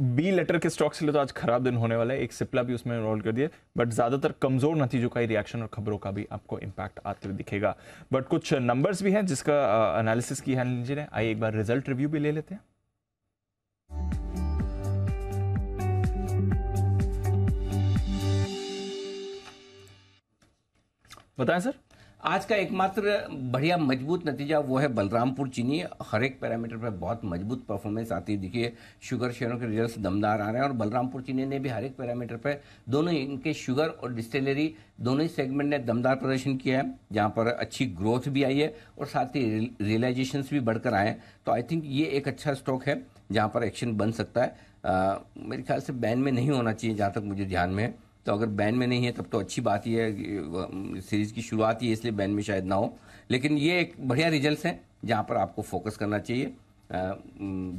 बी लेटर के स्टॉक्स लिए तो आज खराब दिन होने वाला है एक सिप्ला भी उसमें इन्वॉल्व कर दिया बट ज़्यादातर कमज़ोर नतीजों का ही रिएक्शन और खबरों का भी आपको इम्पैक्ट आते हुए दिखेगा बट कुछ नंबर्स भी हैं जिसका एनालिसिस की है जी ने आइए एक बार रिजल्ट रिव्यू भी ले लेते हैं बताएं सर आज का एकमात्र बढ़िया मजबूत नतीजा वो है बलरामपुर चीनी हर एक पैरामीटर पर बहुत मजबूत परफॉर्मेंस आती है देखिए शुगर शेयरों के रिजल्ट्स दमदार आ रहे हैं और बलरामपुर चीनी ने भी हर एक पैरामीटर पर दोनों इनके शुगर और डिस्टिलरी दोनों ही सेगमेंट ने दमदार प्रदर्शन किया है जहाँ पर अच्छी ग्रोथ भी आई है और साथ ही रियलाइजेशंस भी बढ़कर आए हैं तो आई थिंक ये एक अच्छा स्टॉक है जहाँ पर एक्शन बन सकता है मेरे ख्याल से बैन में नहीं होना चाहिए जहाँ तक मुझे ध्यान में है तो अगर बैन में नहीं है तब तो अच्छी बात ही है सीरीज की शुरुआत ही है इसलिए बैन में शायद ना हो लेकिन ये एक बढ़िया रिजल्ट हैं जहाँ पर आपको फोकस करना चाहिए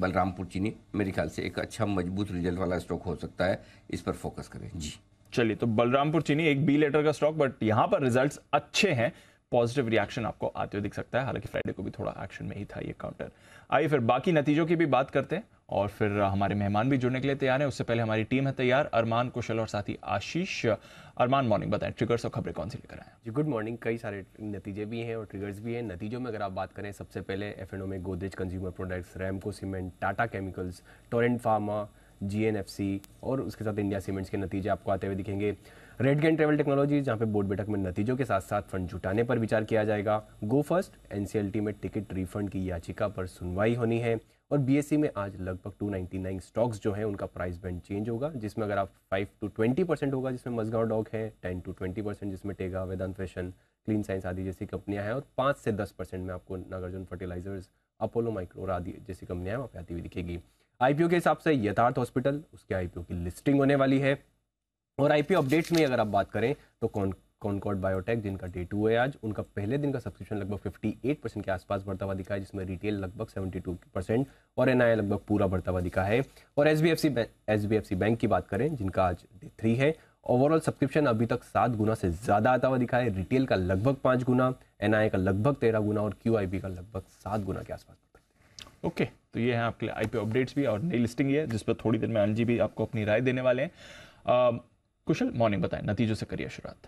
बलरामपुर चीनी मेरे ख्याल से एक अच्छा मजबूत रिजल्ट वाला स्टॉक हो सकता है इस पर फोकस करें जी चलिए तो बलरामपुर चीनी एक बी लेटर का स्टॉक बट यहाँ पर रिजल्ट अच्छे हैं पॉजिटिव रिएक्शन आपको आते हुए दिख सकता है हालांकि फ्राइडे को भी थोड़ा एक्शन में ही था ये काउंटर आइए फिर बाकी नतीजों की भी बात करते हैं और फिर हमारे मेहमान भी जुड़ने के लिए तैयार हैं उससे पहले हमारी टीम है तैयार अरमान कुशल और साथी आशीष अरमान मॉर्निंग बताएं ट्रिगर्स और खबरें कौन सी लेकर आए जी गुड मॉर्निंग कई सारे नतीजे भी हैं और ट्रिगर्स भी हैं नतीजों में अगर आप बात करें सबसे पहले एफ में Godrej consumer products Ramco cement Tata chemicals Torrent pharma जी और उसके साथ इंडिया सीमेंट्स के नतीजे आपको आते हुए दिखेंगे रेड गेंड ट्रेवल टेक्नोलॉजी जहाँ पे बोर्ड बैठक में नतीजों के साथ साथ फंड जुटाने पर विचार किया जाएगा गो फर्स्ट एनसीएलटी में टिकट रिफंड की याचिका पर सुनवाई होनी है और बी e में आज लगभग 299 स्टॉक्स जो हैं उनका प्राइस बैंड चेंज होगा जिसमें अगर आप 5 टू 20 परसेंट होगा जिसमें मजगांव डॉग है 10 टू 20 परसेंट जिसमें Tega Vedant fashion clean science आदि जैसी कंपनियां हैं और 5 से 10 परसेंट में आपको नागार्जुन फर्टिलाइजर्स अपोलो माइक्रो आदि जैसी कंपनियां वहाँ पर आती हुई दिखेगी आई के हिसाब से यथार्थ हॉस्पिटल उसके आई की लिस्टिंग होने वाली है और आई अपडेट्स में अगर आप बात करें तो कौन कॉनकॉर्ड बायोटेक जिनका डे टू है आज उनका पहले दिन का सब्सक्रिप्शन लगभग 58 परसेंट के आसपास बढ़ता हुआ दिखा है जिसमें रिटेल लगभग 72 परसेंट और एन लगभग पूरा बढ़ता हुआ दिखा है और एस बी एफ बैंक की बात करें जिनका आज डे थ्री है ओवरऑल सब्सक्रिप्शन अभी तक सात गुना से ज़्यादा आता हुआ दिखा है रिटेल का लगभग पाँच गुना एन का लगभग तेरह गुना और क्यू का लगभग सात गुना के आसपास ओके okay, तो ये है आपके लिए आईपीओ अपडेट्स भी और नई लिस्टिंग ये है जिस पर थोड़ी देर में अनिल जी भी आपको अपनी राय देने वाले हैं कुशल मॉर्निंग बताएं नतीजों से करिए शुरुआत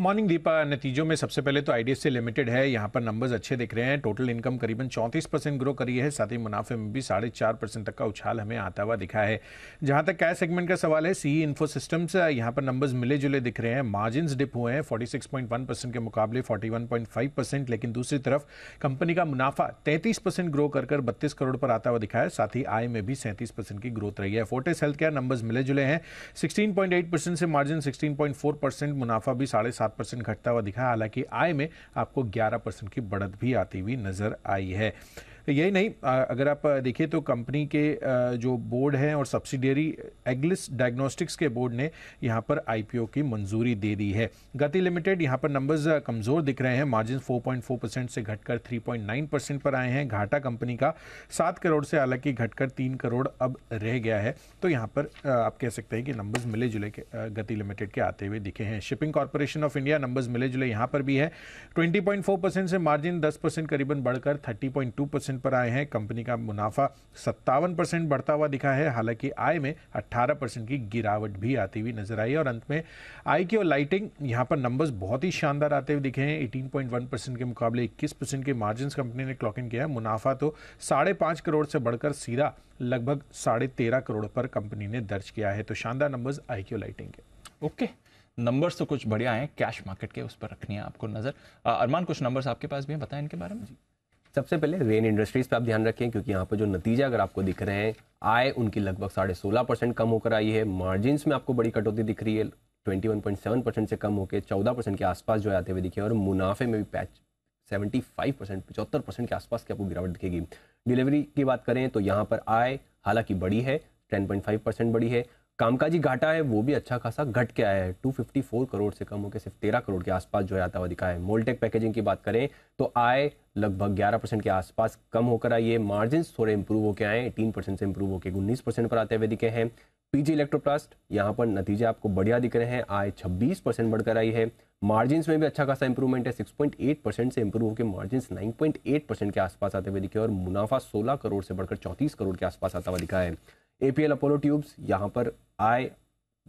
मॉर्निंग दीपा नतीजों में सबसे पहले तो आईडीएफसी लिमिटेड है यहाँ पर नंबर्स अच्छे दिख रहे हैं टोटल इनकम करीबन 34 परसेंट ग्रो करी है साथ ही मुनाफे में भी साढ़े चार परसेंट तक का उछाल हमें आता हुआ दिखा है जहाँ तक कैश सेगमेंट का सवाल है सीई सिस्टम्स e यहाँ पर नंबर्स मिले जुले दिख रहे हैं मार्जिन डिप हुए हैं फोर्टी के मुकाबले फोर्टी लेकिन दूसरी तरफ कंपनी का मुनाफा तैंतीस ग्रो कर कर बत्तीस करोड़ पर आता हुआ दिखा है साथ ही आय में भी सैंतीस की ग्रोथ रही है फोर्टेस हेल्थ केयर नंबर्स मिले जुले हैं सिक्सटीन से मार्जिन सिक्सटीन मुनाफा भी साढ़े सात परसेंट घटता हुआ दिखा हालांकि आय में आपको ग्यारह परसेंट की बढ़त भी आती हुई नजर आई है तो यही नहीं अगर आप देखिए तो कंपनी के जो बोर्ड हैं और सब्सिडियरी एग्लिस डायग्नोस्टिक्स के बोर्ड ने यहाँ पर आईपीओ की मंजूरी दे दी है गति लिमिटेड यहाँ पर नंबर्स कमज़ोर दिख रहे हैं मार्जिन 4.4 परसेंट से घटकर 3.9 परसेंट पर आए हैं घाटा कंपनी का सात करोड़ से हालांकि घटकर तीन करोड़ अब रह गया है तो यहाँ पर आप कह सकते हैं कि नंबर्स मिले जुले के गति लिमिटेड के आते हुए दिखे हैं shipping corporation of India numbers मिले जुले यहाँ पर भी है 20.4 परसेंट से मार्जिन 10 परसेंट करीबन बढ़कर 30.2 परसेंट परसेंट पर आए हैं कंपनी का मुनाफा सत्तावन परसेंट बढ़ता हुआ दिखा है हालांकि आय में अट्ठारह परसेंट की गिरावट भी आती हुई नजर आई और अंत में आई की और लाइटिंग यहां पर नंबर्स बहुत ही शानदार आते हुए दिखे हैं एटीन परसेंट के मुकाबले इक्कीस परसेंट के मार्जिन कंपनी ने क्लॉक इन किया है मुनाफा तो साढ़े पाँच करोड़ से बढ़कर सीधा लगभग साढ़े तेरह करोड़ पर कंपनी ने दर्ज किया है तो शानदार नंबर्स आई लाइटिंग के ओके नंबर्स तो कुछ बढ़िया हैं कैश मार्केट के उस पर रखनी है आपको नज़र अरमान कुछ नंबर्स आपके पास भी हैं बताएं इनके बारे में जी सबसे पहले रेन इंडस्ट्रीज पे आप ध्यान रखें क्योंकि यहाँ पर जो नतीजे अगर आपको दिख रहे हैं आय उनकी लगभग साढ़े सोलह परसेंट कम होकर आई है मार्जिन में आपको बड़ी कटौती दिख रही है twenty one point seven percent से कम होकर चौदह परसेंट के आसपास जो आते हुए दिखे और मुनाफे में भी पैच सेवेंटी फाइव परसेंट पचहत्तर परसेंट के आसपास की आपको गिरावट दिखेगी डिलीवरी की बात करें तो यहाँ पर आय हालांकि बड़ी है टेन पॉइंट फाइव परसेंट बड़ी है कामकाजी घाटा है वो भी अच्छा खासा घट के आया है 254 करोड़ से कम होकर सिर्फ 13 करोड़ के आसपास जो आता हुआ दिखा है मोलटेक पैकेजिंग की बात करें तो आय लगभग 11 परसेंट के आसपास कम होकर आई है मार्जिन थोड़े इंप्रूव होकर आए एटीन परसेंट से इंप्रूव होकर उन्नीस परसेंट पर आते हुए दिखे हैं पीजी इलेक्ट्रोप्लास्ट यहाँ पर नतीजे आपको बढ़िया दिख रहे हैं आय छब्बीस परसेंट बढ़कर आई है मार्जिन में भी अच्छा खासा इंप्रूवमेंट है सिक्स पॉइंट एट परसेंट से इंप्रूव होकर margin nine point eight percent के आसपास आते हुए दिखे और मुनाफा सोलह करोड़ से बढ़कर चौंतीस करोड़ के आसपास आता हुआ दिखा है एपीएल अपोलो ट्यूब्स यहाँ पर आय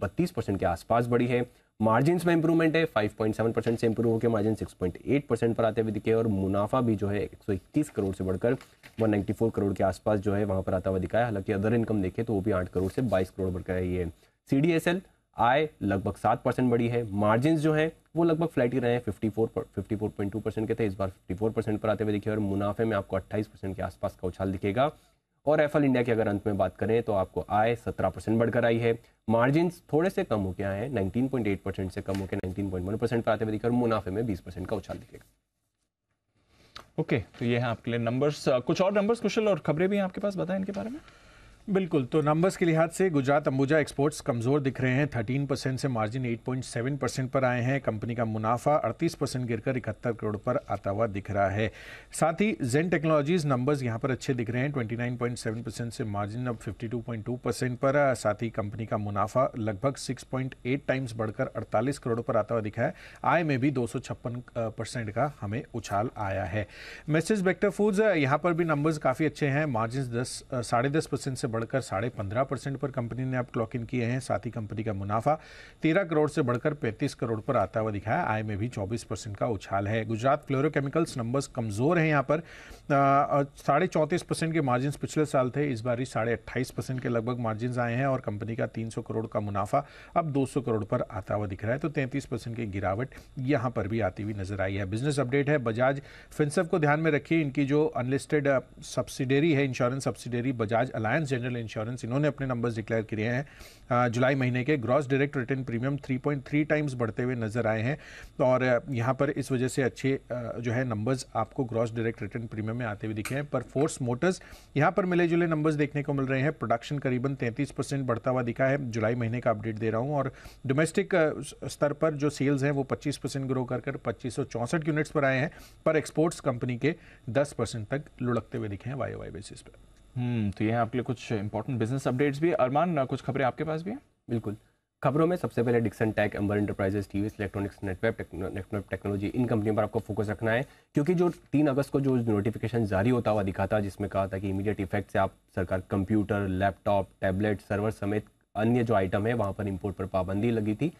32 परसेंट के आसपास बढ़ी है मार्जिन में इंप्रूवमेंट है 5.7 परसेंट से इंप्रूव होकर मार्जिन 6.8 परसेंट पर आते हुए दिखे और मुनाफा भी जो है 131 करोड़ से बढ़कर 194 करोड़ के आसपास जो है वहां पर आता हुआ दिखा है हालांकि अदर इनकम देखे तो वो भी आठ करोड़ से बाईस करोड़ बढ़कर आई है सी आय लगभग सात परसेंट बढ़ी है मार्जिन जो है वो लगभग फ्लैट ही रहे हैं fifty four fifty four point two percent के थे इस बार फिफ्टी फोर परसेंट पर आते हुए दिखे और मुनाफे में आपको अट्ठाईस परसेंट के आसपास का उछाल दिखेगा और एफएल इंडिया की अगर अंत में बात करें तो आपको आय 17 परसेंट बढ़कर आई है मार्जिन थोड़े से कम होकर आए हैं 19.8 परसेंट से कम होकर वन परसेंट पर आते हुए दिखा मुनाफे में 20 परसेंट का उछाल दिखेगा ओके okay, तो ये है आपके लिए नंबर्स कुछ और नंबर्स कुशल और खबरें भी हैं आपके पास बताएं इनके बारे में बिल्कुल तो नंबर्स के लिहाज से गुजरात अंबुजा एक्सपोर्ट्स कमज़ोर दिख रहे हैं 13 परसेंट से मार्जिन 8.7 परसेंट पर आए हैं कंपनी का मुनाफा 38 परसेंट गिरकर इकहत्तर करोड़ पर आता हुआ दिख रहा है साथ ही जेन टेक्नोलॉजीज़ नंबर्स यहां पर अच्छे दिख रहे हैं 29.7 परसेंट से मार्जिन अब 52.2 परसेंट पर साथ ही कंपनी का मुनाफा लगभग सिक्स टाइम्स बढ़कर अड़तालीस करोड़ पर आता हुआ दिखा है आय में भी दो परसेंट का हमें उछाल आया है मैसेज बेक्टर फूड्स यहाँ पर भी नंबर्स काफ़ी अच्छे हैं मार्जिन दस साढ़े दस परसेंट से बढ़ बढ़कर साढ़े पंद्रह परसेंट पर कंपनी ने अब क्लॉक इन किए हैं साथ ही कंपनी का मुनाफा तेरह करोड़ से बढ़कर पैंतीस करोड़ पर आता हुआ दिखाया आय में भी चौबीस परसेंट का उछाल है गुजरात फ्लोरोकेमिकल्स नंबर्स कमज़ोर हैं यहाँ पर साढ़े चौंतीस परसेंट के मार्जिन पिछले साल थे इस बार ही साढ़े अट्ठाईस परसेंट के लगभग मार्जिन आए हैं और कंपनी का तीन करोड़ का मुनाफा अब दो करोड़ पर आता हुआ दिख रहा है तो तैंतीस की गिरावट यहाँ पर भी आती हुई नजर आई है बिजनेस अपडेट है बजाज फिनसेफ को ध्यान में रखिए इनकी जो अनलिस्टेड सब्सिडरी है insurance subsidiary Bajaj Allianz general insurance इन्होंने अपने नंबर्स डिक्लेयर किए हैं जुलाई महीने के gross direct written premium 3.3 times बढ़ते हुए नजर आए हैं और यहाँ पर इस वजह से अच्छे जो है नंबर्स आपको ग्रॉस डायरेक्ट रिटर्न प्रीमियम में आते हुए दिखे हैं पर फोर्स मोटर्स यहाँ पर मिले जुले नंबर्स देखने को मिल रहे हैं प्रोडक्शन करीबन तैंतीस बढ़ता हुआ दिखा है जुलाई महीने का अपडेट दे रहा हूँ और डोमेस्टिक स्तर पर जो सेल्स हैं वो पच्चीस ग्रो कर कर यूनिट्स पर आए हैं पर एक्सपोर्ट्स कंपनी के दस तक लुढ़कते हुए दिखे हैं वाई बेसिस पर हम्म तो ये आपके लिए कुछ इंपॉर्टेंट बिजनेस अपडेट्स भी अरमान कुछ खबरें आपके पास भी हैं बिल्कुल खबरों में सबसे पहले Dixon tech Amber enterprises TVS electronics network network technology इन कंपनियों पर आपको फोकस रखना है क्योंकि जो तीन अगस्त को जो नोटिफिकेशन जारी होता हुआ दिखा था जिसमें कहा था कि इमीडिएट इफेक्ट से आप सरकार कंप्यूटर लैपटॉप टैबलेट सर्वर समेत अन्य जो आइटम है वहाँ पर इम्पोर्ट पर पाबंदी लगी थी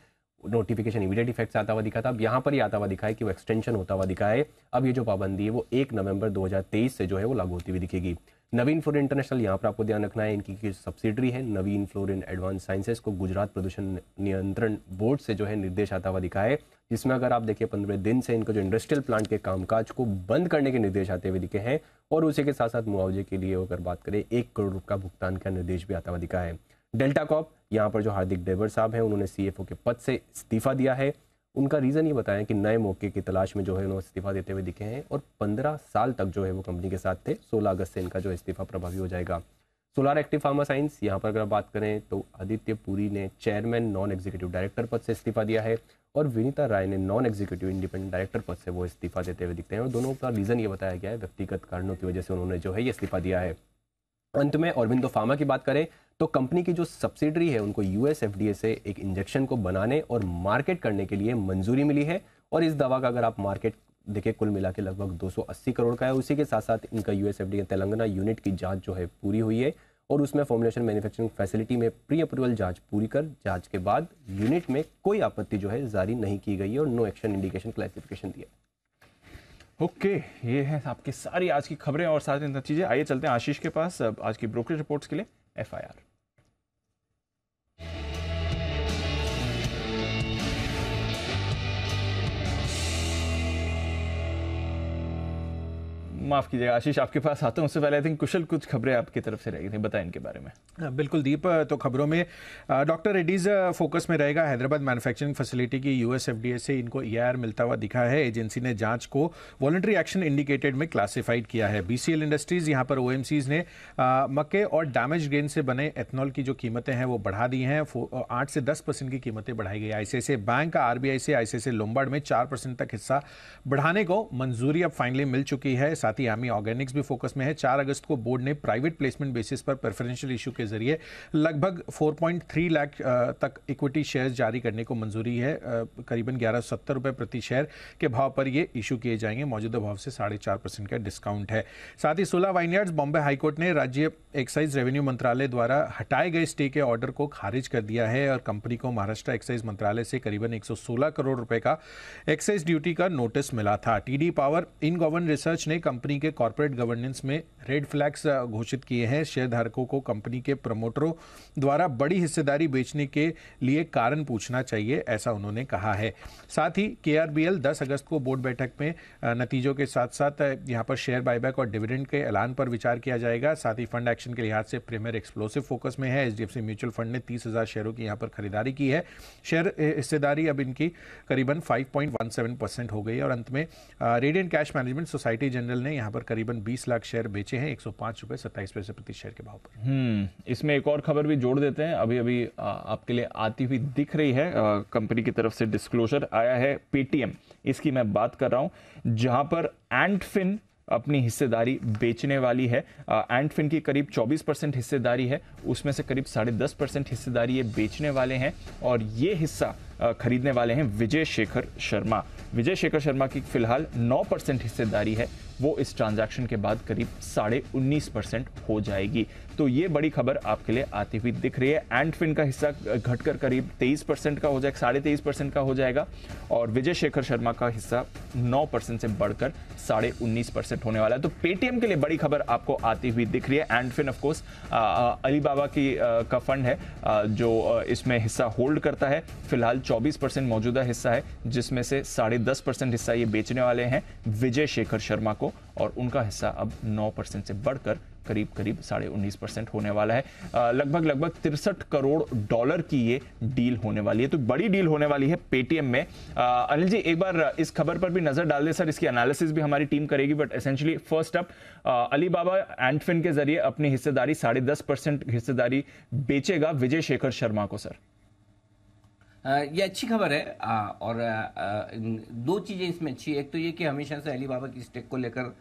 नोटिफिकेशन इमीडिएट इफेक्ट से आता हुआ दिखा था अब यहाँ पर ही आता हुआ दिखा है कि वो एक्सटेंशन होता हुआ दिखा है अब ये जो पाबंदी है वो एक नवंबर 2023 से जो है वो लागू होती हुई दिखेगी नवीन फ्लोरिन इंटरनेशनल यहाँ पर आपको ध्यान रखना है इनकी सब्सिडरी है नवीन फ्लोरिन एडवांस साइंसेस को गुजरात प्रदूषण नियंत्रण बोर्ड से जो है निर्देश आता हुआ दिखा है जिसमें अगर आप देखिए पंद्रह दिन से इनको जो इंडस्ट्रियल प्लांट के कामकाज को बंद करने के निर्देश आते हुए दिखे हैं और उसी के साथ साथ मुआवजे के लिए अगर बात करें एक करोड़ रुपये का भुगतान का निर्देश भी आता हुआ दिखा है डेल्टा कॉप यहाँ पर जो हार्दिक डेवर साहब हैं उन्होंने सी के पद से इस्तीफा दिया है उनका रीज़न ये बताया कि नए मौके की तलाश में जो है उन्होंने इस्तीफ़ा देते हुए दिखे हैं और पंद्रह साल तक जो है वो कंपनी के साथ थे सोलह अगस्त से इनका जो इस्तीफ़ा प्रभावी हो जाएगा सोलार एक्टिव फार्मा साइंस यहाँ पर अगर बात करें तो आदित्य पुरी ने चेयरमैन नॉन एग्जीक्यूटिव डायरेक्टर पद से इस्तीफा दिया है और विनीता राय ने नॉन एग्जीक्यूटिव इंडिपेंडेंट डायरेक्टर पद से वो इस्तीफा देते हुए दिखते हैं और दोनों का रीज़न ये बताया गया है व्यक्तिगत कारणों की वजह से उन्होंने जो है ये इस्तीफा दिया है अंत में अरविंदो फार्मा की बात करें तो कंपनी की जो सब्सिडरी है उनको यूएस एफडीए से एक इंजेक्शन को बनाने और मार्केट करने के लिए मंजूरी मिली है और इस दवा का अगर आप मार्केट देखिए कुल मिला के लगभग 280 करोड़ का है उसी के साथ साथ इनका यूएस एफडीए तेलंगाना यूनिट की जाँच जो है पूरी हुई है और उसमें फॉर्मुलेशन मैन्युफैक्चरिंग फैसिलिटी में प्री अप्रूवल जांच पूरी कर जांच के बाद यूनिट में कोई आपत्ति जो है जारी नहीं की गई है और नो एक्शन इंडिकेशन क्लासिफिकेशन दिया ओके okay, ये है आपकी सारी आज की खबरें और सारी इन चीज़ें आइए चलते हैं आशीष के पास आज की ब्रोकरेज रिपोर्ट्स के लिए एफआईआर माफ़ कीजिएगा आशीष आपके पास आता हूँ उससे पहले आई थिंक कुशल कुछ खबरें आपकी तरफ से रहेगी थी बताएं इनके बारे में हाँ, बिल्कुल दीप तो खबरों में डॉक्टर रेड्डीज फोकस में रहेगा हैदराबाद मैन्युफैक्चरिंग फैसिलिटी की यू से इनको ई e मिलता हुआ दिखा है एजेंसी ने जांच को वॉलंट्री एक्शन इंडिकेटेड में क्लासीफाइड किया है बीसीएल इंडस्ट्रीज यहाँ पर ओ ने मक्के और डैमेज ग्रेन से बने एथनॉल की जो कीमतें हैं वो बढ़ा दी हैं आठ से दस परसेंट की कीमतें बढ़ाई गई आईसीआईसी बैंक का आरबीआई से आईसीआईसी लोमबाड़ में चार परसेंट तक हिस्सा बढ़ाने को मंजूरी अब फाइनली मिल चुकी है साथ ही आमी ऑर्गेनिक्स भी फोकस में है चार अगस्त को बोर्ड ने प्राइवेट प्लेसमेंट बेसिस पर प्रेफरेंशियल इशू के जरिए लगभग 4.3 लाख तक इक्विटी शेयर्स जारी करने को मंजूरी है करीबन ग्यारह सत्तर रुपये प्रति शेयर के भाव पर ये इशू किए जाएंगे मौजूदा भाव से साढ़े चार परसेंट का डिस्काउंट है साथ ही सोलह वाइनयार्ड्स बॉम्बे हाईकोर्ट ने राज्य एक्साइज रेवेन्यू मंत्रालय द्वारा हटाए गए स्टे के ऑर्डर को खारिज कर दिया है और कंपनी को महाराष्ट्र एक्साइज मंत्रालय से करीबन 116 करोड़ रुपए का एक्साइज ड्यूटी का नोटिस मिला था TD power InGovern research ने कंपनी कंपनी के कॉरपोरेट गवर्नेंस में रेड फ्लैग्स घोषित किए हैं शेयरधारकों को कंपनी के प्रमोटरों द्वारा बड़ी हिस्सेदारी बेचने के लिए कारण पूछना चाहिए ऐसा उन्होंने कहा है साथ ही के 10 दस अगस्त को बोर्ड बैठक में नतीजों के साथ साथ यहाँ पर शेयर बायबैक और डिविडेंड के ऐलान पर विचार किया जाएगा साथ ही फंड एक्शन के लिहाज से प्रीमियर एक्सप्लोसिव फोकस में है एच म्यूचुअल फंड ने तीस हज़ार शेयरों की यहाँ पर खरीदारी की है शेयर हिस्सेदारी अब इनकी करीबन फाइव परसेंट हो गई और अंत में radiant cash management Societe Generale ने ने यहाँ पर करीबन 20 लाख शेयर बेचे हैं एक सौ रुपए सत्ताईस पैसे प्रति शेयर के भाव पर हम्म इसमें एक और खबर भी जोड़ देते हैं अभी अभी आ, आपके लिए आती हुई दिख रही है कंपनी की तरफ से डिस्क्लोजर आया है पेटीएम इसकी मैं बात कर रहा हूँ जहाँ पर एंटफिन अपनी हिस्सेदारी बेचने वाली है एंडफिन की करीब 24 परसेंट हिस्सेदारी है उसमें से करीब साढ़े दस परसेंट हिस्सेदारी ये बेचने वाले हैं और ये हिस्सा खरीदने वाले हैं विजय शेखर शर्मा विजय शेखर शर्मा की फिलहाल 9 परसेंट हिस्सेदारी है वो इस ट्रांजैक्शन के बाद करीब साढ़े उन्नीस परसेंट हो जाएगी तो ये बड़ी खबर आपके लिए आती हुई दिख रही है एंड फिन का हिस्सा घटकर करीब 23 परसेंट का हो जाएगा साढ़े तेईस परसेंट का हो जाएगा और विजय शेखर शर्मा का हिस्सा 9 परसेंट से बढ़कर साढ़े उन्नीस परसेंट होने वाला है तो पेटीएम के लिए बड़ी खबर आपको आती हुई दिख रही है Ant Fin of course Alibaba की आ, का फंड है आ, जो इसमें हिस्सा होल्ड करता है फिलहाल चौबीस मौजूदा हिस्सा है जिसमें से साढ़े हिस्सा ये बेचने वाले हैं विजय शेखर शर्मा को और उनका हिस्सा अब नौ से बढ़कर करीब करीब साढ़े उन्नीस परसेंट होने वाला है लगभग लगभग तिरसठ करोड़ डॉलर की ये डील होने वाली है तो बड़ी डील होने वाली है पेटीएम में अनिल जी एक बार इस खबर पर भी नजर डाल दे सर इसकी एनालिसिस भी हमारी टीम करेगी but essentially first up Alibaba Antfin के जरिए अपनी हिस्सेदारी साढ़े दस परसेंट हिस्सेदारी बेचेगा विजय शेखर शर्मा को सर ये अच्छी खबर है और दो चीज़ें इसमें अच्छी है एक तो ये कि हमेशा से अली बाबा की स्टेक को लेकर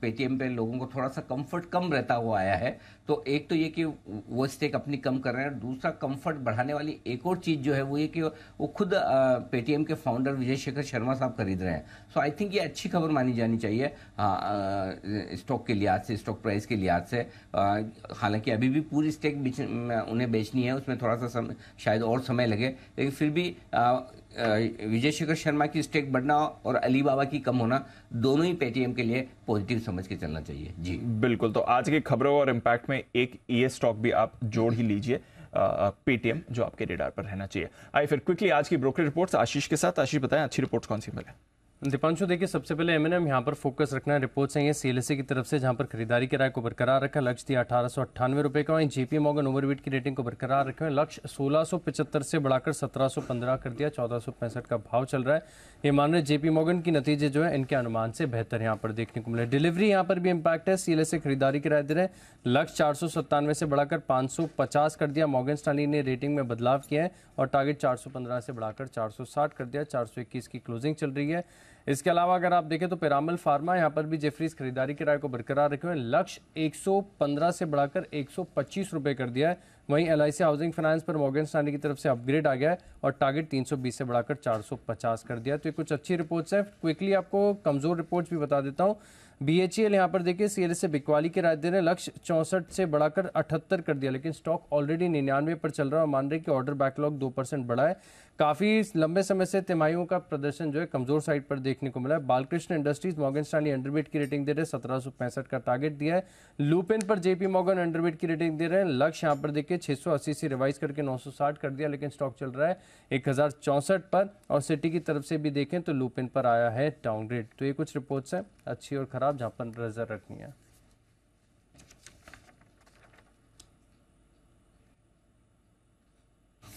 पेटीएम पे लोगों को थोड़ा सा कंफर्ट कम रहता हुआ आया है तो एक तो ये कि वो स्टेक अपनी कम कर रहे हैं दूसरा कंफर्ट बढ़ाने वाली एक और चीज़ जो है वो ये कि वो खुद पेटीएम के फाउंडर विजय शेखर शर्मा साहब खरीद रहे हैं सो आई थिंक ये अच्छी खबर मानी जानी चाहिए स्टॉक के लिहाज से स्टॉक प्राइस के लिहाज से हालांकि अभी भी पूरी स्टेक उन्हें बेचनी है उसमें थोड़ा सा शायद और समय लगे लेकिन फिर भी विजय शेखर शर्मा की स्टेक बढ़ना और अली बाबा की कम होना दोनों ही पेटीएम के लिए पॉजिटिव समझ के चलना चाहिए जी बिल्कुल तो आज की खबरों और इम्पैक्ट में एक ये स्टॉक भी आप जोड़ ही लीजिए पेटीएम जो आपके रेडार पर रहना चाहिए आई फिर क्विकली आज की ब्रोकरेज रिपोर्ट्स आशीष के साथ आशीष बताएं अच्छी रिपोर्ट्स कौन सी मिले दीपांशु देखिए सबसे पहले एमएनएम यहाँ पर फोकस रखना है रिपोर्ट्स हैं ये सीएलएससी e की तरफ से जहाँ पर खरीदारी किराए को बरकरार रखा लक्ष्य दिया अठारह सौ अट्ठानवे रुपये का वहीं जेपी मॉगन ओवरवेट की रेटिंग को बरकरार रखा लक्ष्य सोलह सौ पचहत्तर से बढ़ाकर सत्रह सौ पंद्रह कर दिया चौदह सौ पैंसठ का भाव चल रहा है ये मान रहे जेपी मॉगन के नतीजे जो है इनके अनुमान से बेहतर यहाँ पर देखने को मिले डिलीवरी यहाँ पर भी इम्पैक्ट है e सीएलएससी खरीदारी किराए दे रहे लक्ष्य चार सौ सत्तानवे से बढ़ाकर पाँच सौ पचास कर दिया मॉगन स्टाली ने रेटिंग में बदलाव किया है और टारगेट चार सौ पंद्रह से बढ़ाकर चार सौ साठ कर दिया चार सौ इक्कीस की क्लोजिंग चल रही है इसके अलावा अगर आप देखें तो पेरामल फार्मा यहाँ पर भी जेफरीज खरीदारी किराए को बरकरार रखे हुए लक्ष्य 115 से बढ़ाकर 125 रुपए कर दिया है वहीं एल हाउसिंग फाइनेंस पर मॉर्गन स्टैंडी की तरफ से अपग्रेड आ गया है और टारगेट 320 से बढ़ाकर 450 कर दिया तो ये कुछ अच्छी रिपोर्ट्स है क्विकली आपको कमज़ोर रिपोर्ट्स भी बता देता हूँ बी एच ई एल यहाँ पर देखिए सी एल से बिकवाली के राज्य हैं लक्ष्य चौंसठ से बढ़ाकर अठहत्तर कर दिया लेकिन स्टॉक ऑलरेडी निन्यानवे पर चल रहा है और मान रहे कि ऑर्डर बैकलॉग दो परसेंट बढ़ा है काफ़ी लंबे समय से तिमाहियों का प्रदर्शन जो है कमजोर साइड पर देखने को मिला है बालकृष्ण इंडस्ट्रीज मॉगन स्टानी अंडरबिट की रेटिंग दे रहे सत्रह सौ का टारगेट दिया है लूपिन पर जेपी मॉगन अंडरबिट की रेटिंग दे रहे हैं लक्ष्य यहाँ पर देखिए छः सौ अस्सी से रिवाइज करके नौ सौ साठ कर दिया लेकिन स्टॉक चल रहा है एक हज़ार चौंसठ पर और सिटी की तरफ से भी देखें तो लूपिन पर आया है डाउनग्रेड तो ये कुछ रिपोर्ट्स हैं अच्छी और खराब आप जहाँ पर नज़र रखनी है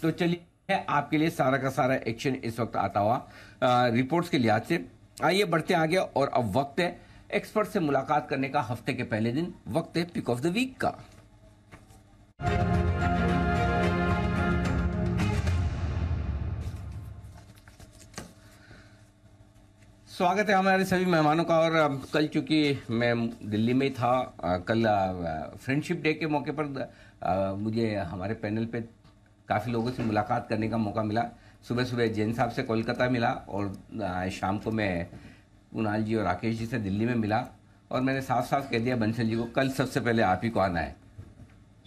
तो चलिए आपके लिए सारा का सारा एक्शन इस वक्त आता हुआ रिपोर्ट्स के लिहाज से आइए बढ़ते आगे और अब वक्त है एक्सपर्ट से मुलाकात करने का हफ्ते के पहले दिन वक्त है पिक ऑफ द वीक का स्वागत है हमारे सभी मेहमानों का और कल चूंकि मैं दिल्ली में ही था कल फ्रेंडशिप डे के मौके पर मुझे हमारे पैनल पे काफ़ी लोगों से मुलाकात करने का मौका मिला सुबह सुबह जैन साहब से कोलकाता मिला और शाम को मैं कुणाल जी और राकेश जी से दिल्ली में मिला और मैंने साफ साफ कह दिया बंसल जी को कल सबसे पहले आप ही को आना है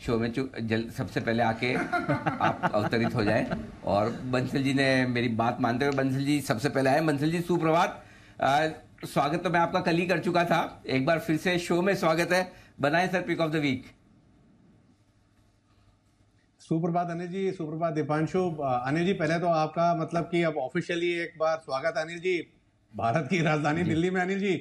शो में जल सबसे पहले आके आप अवतरित हो जाए और बंसल जी ने मेरी बात मानते हुए बंसल जी सबसे पहले आए बंसल जी सुप्रभात स्वागत तो मैं आपका कल ही कर चुका था एक बार फिर से शो में स्वागत है बनाए sir pick of the week सुप्रभात अनिल जी सुप्रभात दीपांशु अनिल जी पहले तो आपका मतलब कि अब ऑफिशियली एक बार स्वागत अनिल जी भारत की राजधानी दिल्ली में अनिल जी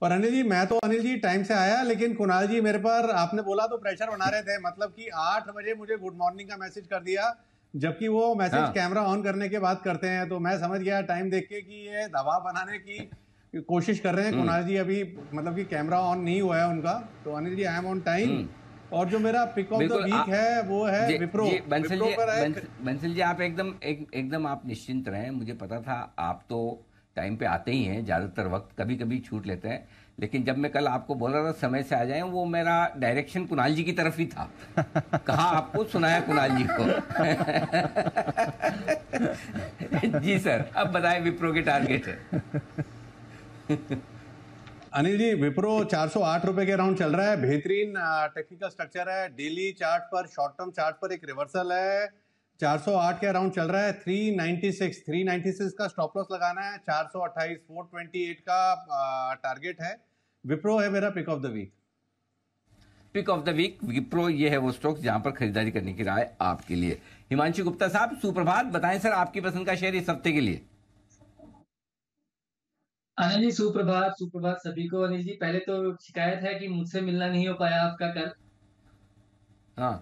पर अनिल जी मैं तो अनिल जी टाइम से आया लेकिन कुणाल जी मेरे पर आपने बोला तो प्रेशर बना रहे थे मतलब कि आठ बजे मुझे गुड मॉर्निंग का मैसेज कर दिया जबकि वो मैसेज हाँ। कैमरा ऑन करने के बाद करते हैं तो मैं समझ गया टाइम देख के कि ये दबाव बनाने की कोशिश कर रहे हैं हम्म। कुणाल जी अभी मतलब कि कैमरा ऑन नहीं हुआ है उनका तो Anil ji I am on time और जो मेरा पिक ऑफ द वीक है वो है विप्रो बंसल जी बंसल जी आप एकदम एक, एकदम आप निश्चिंत रहें मुझे पता था आप तो टाइम पे आते ही हैं ज़्यादातर वक्त कभी कभी छूट लेते हैं लेकिन जब मैं कल आपको बोल रहा था समय से आ जाए वो मेरा डायरेक्शन कुणाल जी की तरफ ही था [LAUGHS] कहा आपको सुनाया कुणाल जी को [LAUGHS] [LAUGHS] जी सर अब बताएं विप्रो के टारगेट है [LAUGHS] अनिल जी विप्रो 408 रुपए के राउंड चल रहा है बेहतरीन टेक्निकल स्ट्रक्चर है डेली चार्ट पर शॉर्ट टर्म चार्ट पर एक रिवर्सल है 408 के अराउंड चल रहा है 396 396 का स्टॉप लॉस लगाना है 428 428 का टारगेट है विप्रो है मेरा pick of the week pick of the week Wipro ये है वो स्टॉक जहां पर खरीदारी करने की राय आपके लिए हिमांशु गुप्ता साहब सुप्रभात बताएं सर आपकी पसंद का शेयर इस हफ्ते के लिए अनिल जी सुप्रभात सुप्रभात सभी को अनिल जी पहले तो शिकायत है कि मुझसे मिलना नहीं हो पाया आपका कल हाँ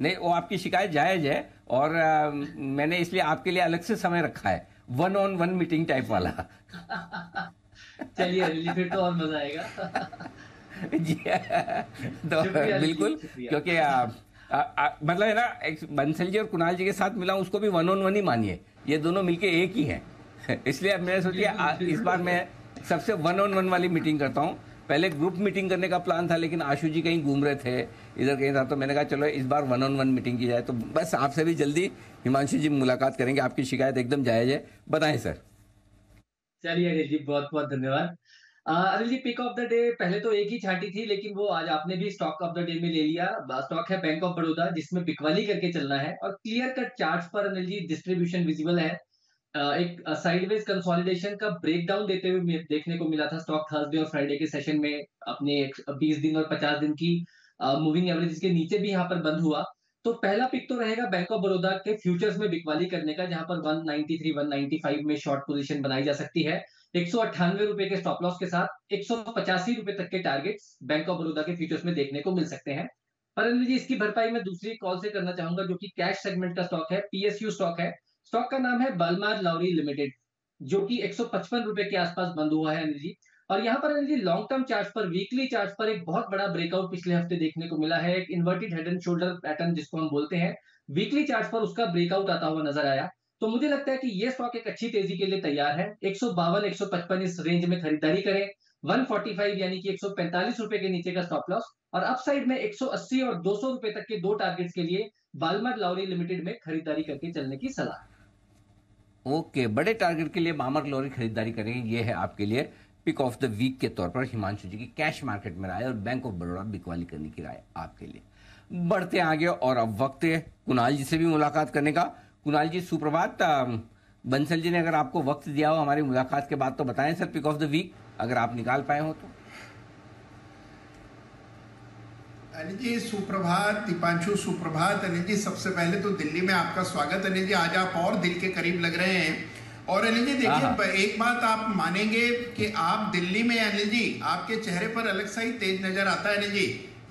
नहीं वो आपकी शिकायत जायज है और आ, मैंने इसलिए आपके लिए अलग से समय रखा है one on one meeting type वाला चलिए अनिल जी फिर तो और मजा आएगा [LAUGHS] जी तो बिल्कुल क्योंकि मतलब है ना बंसल जी और कुणाल जी के साथ मिला उसको भी वन ऑन वन ही मानिए ये दोनों मिलके एक ही है [LAUGHS] इसलिए अब मैंने सोचिए इस बार मैं सबसे वन ऑन वन वाली मीटिंग करता हूँ पहले ग्रुप मीटिंग करने का प्लान था लेकिन आशु जी कहीं घूम रहे थे इधर कहीं था तो मैंने कहा चलो इस बार वन ऑन वन मीटिंग की जाए तो बस आपसे भी जल्दी हिमांशु जी मुलाकात करेंगे आपकी शिकायत एकदम जायज है बताए सर चलिए अनिल जी बहुत बहुत धन्यवाद Anil ji pick of the day पहले तो एक ही छाटी थी लेकिन वो आज आपने भी स्टॉक ऑफ द डे में ले लिया स्टॉक है बैंक ऑफ बड़ौदा जिसमें पिकवाली करके चलना है और क्लियर कट चार्ट पर अनिल जी डिस्ट्रीब्यूशन विजिबल है एक साइडवेज कंसोलिडेशन का ब्रेकडाउन देते हुए देखने को मिला था स्टॉक थर्सडे और फ्राइडे के सेशन में अपने 20 दिन और 50 दिन की मूविंग एवरेज के नीचे भी यहाँ पर बंद हुआ तो पहला पिक तो रहेगा बैंक ऑफ बड़ौदा के फ्यूचर्स में बिकवाली करने का जहां पर 193 195 में शॉर्ट पोजीशन बनाई जा सकती है एक रुपए के स्टॉप लॉस के साथ एक रुपए तक के टारगेट्स बैंक ऑफ बड़ौदा के फ्यूचर्स में देखने को मिल सकते हैं पर जी इसकी भरपाई मैं दूसरी कॉल से करना चाहूंगा जो कि कैश सेगमेंट का स्टॉक है पीएसयू स्टॉक है स्टॉक का नाम है बलमार लाउरी लिमिटेड जो कि एक रुपए के आसपास बंद हुआ है अनिल जी और यहाँ पर Anil ji long term chart पर वीकली चार्ज पर एक बहुत बड़ा ब्रेकआउट पिछले हफ्ते देखने को मिला है एक inverted head and shoulder pattern जिसको हम बोलते हैं वीकली चार्ज पर उसका ब्रेकआउट आता हुआ नजर आया तो मुझे लगता है कि ये स्टॉक एक अच्छी तेजी के लिए तैयार है एक सौ इस रेंज में खरीदारी करें 145 यानी कि एक रुपए के नीचे का स्टॉप लॉस और अपसाइड में 180 और 200 रुपए तक के दो टारगेट्स के लिए बालमर लाउरी लिमिटेड में खरीदारी करके चलने की सलाह ओके बड़े टारगेट के लिए मामर लोरी खरीदारी करेंगे ये है आपके लिए पिक ऑफ द वीक के तौर पर हिमांशु जी की कैश मार्केट में राय और बैंक ऑफ बड़ौदा बिकवाली करने की राय आपके लिए बढ़ते आगे और अब वक्त है कुणाल जी से भी मुलाकात करने का कुणाल जी सुप्रभात बंसल जी ने अगर आपको वक्त दिया हो हमारी मुलाकात के बाद तो बताएं sir pick of the week अगर आप निकाल पाए हो तो अनिल जी सुप्रभात दीपांशु सुप्रभात अनिल जी सबसे पहले तो दिल्ली में आपका स्वागत अनिल जी आज आप और दिल के करीब लग रहे हैं और अनिल जी देखिए हाँ, हाँ। एक बात आप मानेंगे कि आप दिल्ली में अनिल जी आपके चेहरे पर अलग सा ही तेज नजर आता है अनिल जी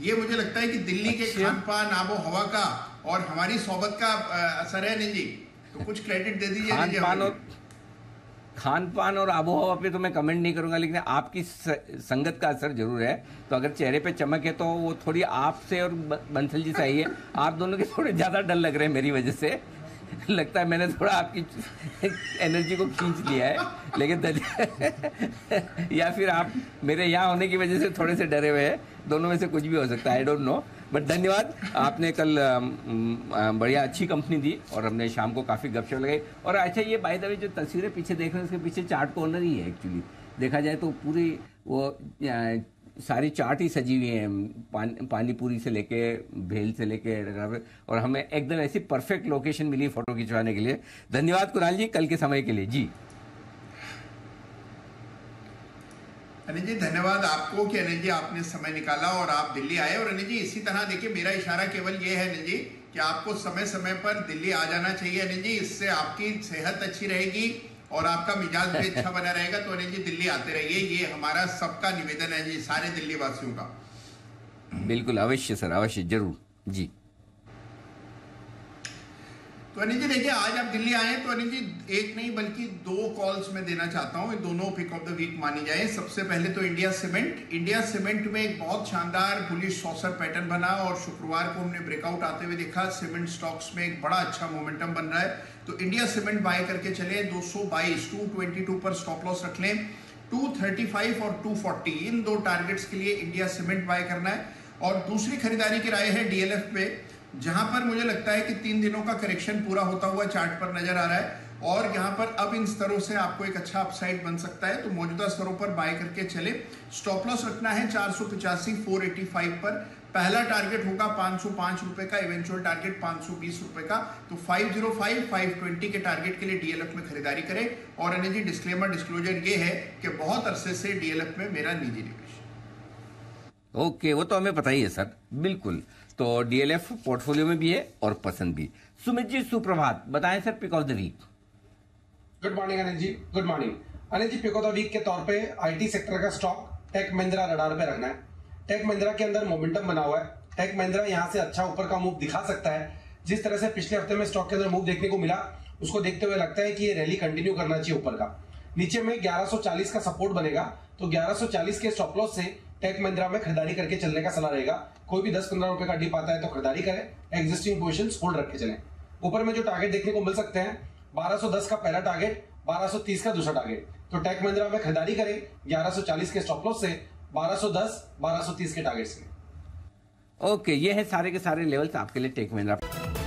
ये मुझे लगता है कि दिल्ली के अच्छा। खान पान आबो हवा का और हमारी सोबत का असर है अनिल जी तो कुछ क्रेडिट दे दीजिए खान पान और आबोहवा पे तो मैं कमेंट नहीं करूंगा लेकिन आपकी संगत का असर जरूर है तो अगर चेहरे पे चमक है तो वो थोड़ी आपसे और बंसल जी से आई है आप दोनों के थोड़े ज़्यादा डर लग रहे हैं मेरी वजह से लगता है मैंने थोड़ा आपकी एनर्जी को खींच लिया है लेकिन [LAUGHS] या फिर आप मेरे यहाँ होने की वजह से थोड़े से डरे हुए हैं दोनों में से कुछ भी हो सकता है आई डोंट नो बट धन्यवाद आपने कल बढ़िया अच्छी कंपनी दी और हमने शाम को काफ़ी गपशप लगाई और अच्छा ये बाय द वे जो तस्वीरें पीछे देख रहे हैं उसके पीछे चार्ट कॉर्नर ही है एक्चुअली देखा जाए तो पूरी वो सारी चाट ही सजी हुई है पान, पानी पूरी से लेके भेल से लेके और हमें एकदम ऐसी परफेक्ट लोकेशन मिली फोटो खिंचवाने के लिए धन्यवाद कुणाल जी कल के समय के लिए जी अनिल जी धन्यवाद आपको कि अनिल जी आपने समय निकाला और आप दिल्ली आए और अनिल जी इसी तरह देखिए मेरा इशारा केवल ये है अनिल जी कि आपको समय समय पर दिल्ली आ जाना चाहिए अनिल जी इससे आपकी सेहत अच्छी रहेगी और आपका मिजाज भी [LAUGHS] अच्छा बना रहेगा तो अनिल जी दिल्ली आते रहिए ये हमारा सबका निवेदन है जी सारे दिल्ली वासियों का बिल्कुल अवश्य सर अवश्य जरूर जी तो अनिल जी देखिए आज आप दिल्ली आए तो अनिल जी एक नहीं बल्कि दो कॉल्स में देना चाहता हूँ दोनों पिक ऑफ द वीक मानी जाए सबसे पहले तो इंडिया सीमेंट इंडिया सीमेंट में एक बहुत शानदार बुलिश सॉसर पैटर्न बना और शुक्रवार को हमने ब्रेकआउट आते हुए देखा सीमेंट स्टॉक्स में एक बड़ा अच्छा मोमेंटम बन रहा है तो इंडिया सीमेंट बाय करके चले दो सौ पर स्टॉप लॉस रख लें 235 और 240 इन दो टारगेट्स के लिए इंडिया सीमेंट बाय करना है और दूसरी खरीदारी की राय है डीएलएफ पे जहां पर मुझे लगता है कि तीन दिनों का करेक्शन पूरा होता हुआ चार्ट पर नजर आ रहा है और यहां पर अब इन स्तरों से आपको एक अच्छा अपसाइड बन सकता है तो मौजूदा स्तरों पर बाय करके चले स्टॉप लॉस रखना है चार सौ पिचासी फोर एटी फाइव पर पहला टारगेट होगा पांच सौ पांच रुपए का इवेंचुअल टारगेट पांच सौ बीस रुपए का तो five zero five five twenty के टारगेट के लिए डीएलएफ में खरीदारी करें और एनर्जी डिस्क्लेमर डिस्क्लोजर ये है कि बहुत अरसे से डीएलएफ में मेरा निजी निवेश ओके वो तो हमें पता ही है सर बिल्कुल तो डीएलएफ पोर्टफोलियो में भी है और पसंद भी सुमित जी सुप्रभात बताएं sir pick of the week good morning Anil ji good morning Anil ji pick of the week के तौर पे आईटी सेक्टर का स्टॉक टेक महिंद्रा रडार पे रखना है टेक महिंद्रा के अंदर मोमेंटम बना हुआ है टेक महिंद्रा यहाँ से अच्छा ऊपर का मूव दिखा सकता है जिस तरह से पिछले हफ्ते में स्टॉक के अंदर मूव देखने को मिला उसको देखते हुए लगता है कि ये रैली कंटिन्यू करना चाहिए ऊपर का नीचे में 1140 का सपोर्ट बनेगा तो 1140 के स्टॉप लॉस से टेक महिंद्रा में खरीदारी करके चलने का सलाह रहेगा कोई भी दस पंद्रह रुपए का डिप आता है तो खरीदारी करें एग्जिस्टिंग पोजिशन होल्ड रख के चले ऊपर में जो टारगेट देखने को मिल सकते हैं 1210 का पहला टारगेट 1230 का दूसरा टारगेट तो टेक महिंद्रा में खरीदारी करें 1140 के स्टॉप लॉस से 1210 1230 के टारगेट से ओके ये है सारे के सारे लेवल्स आपके लिए टेक महिंद्रा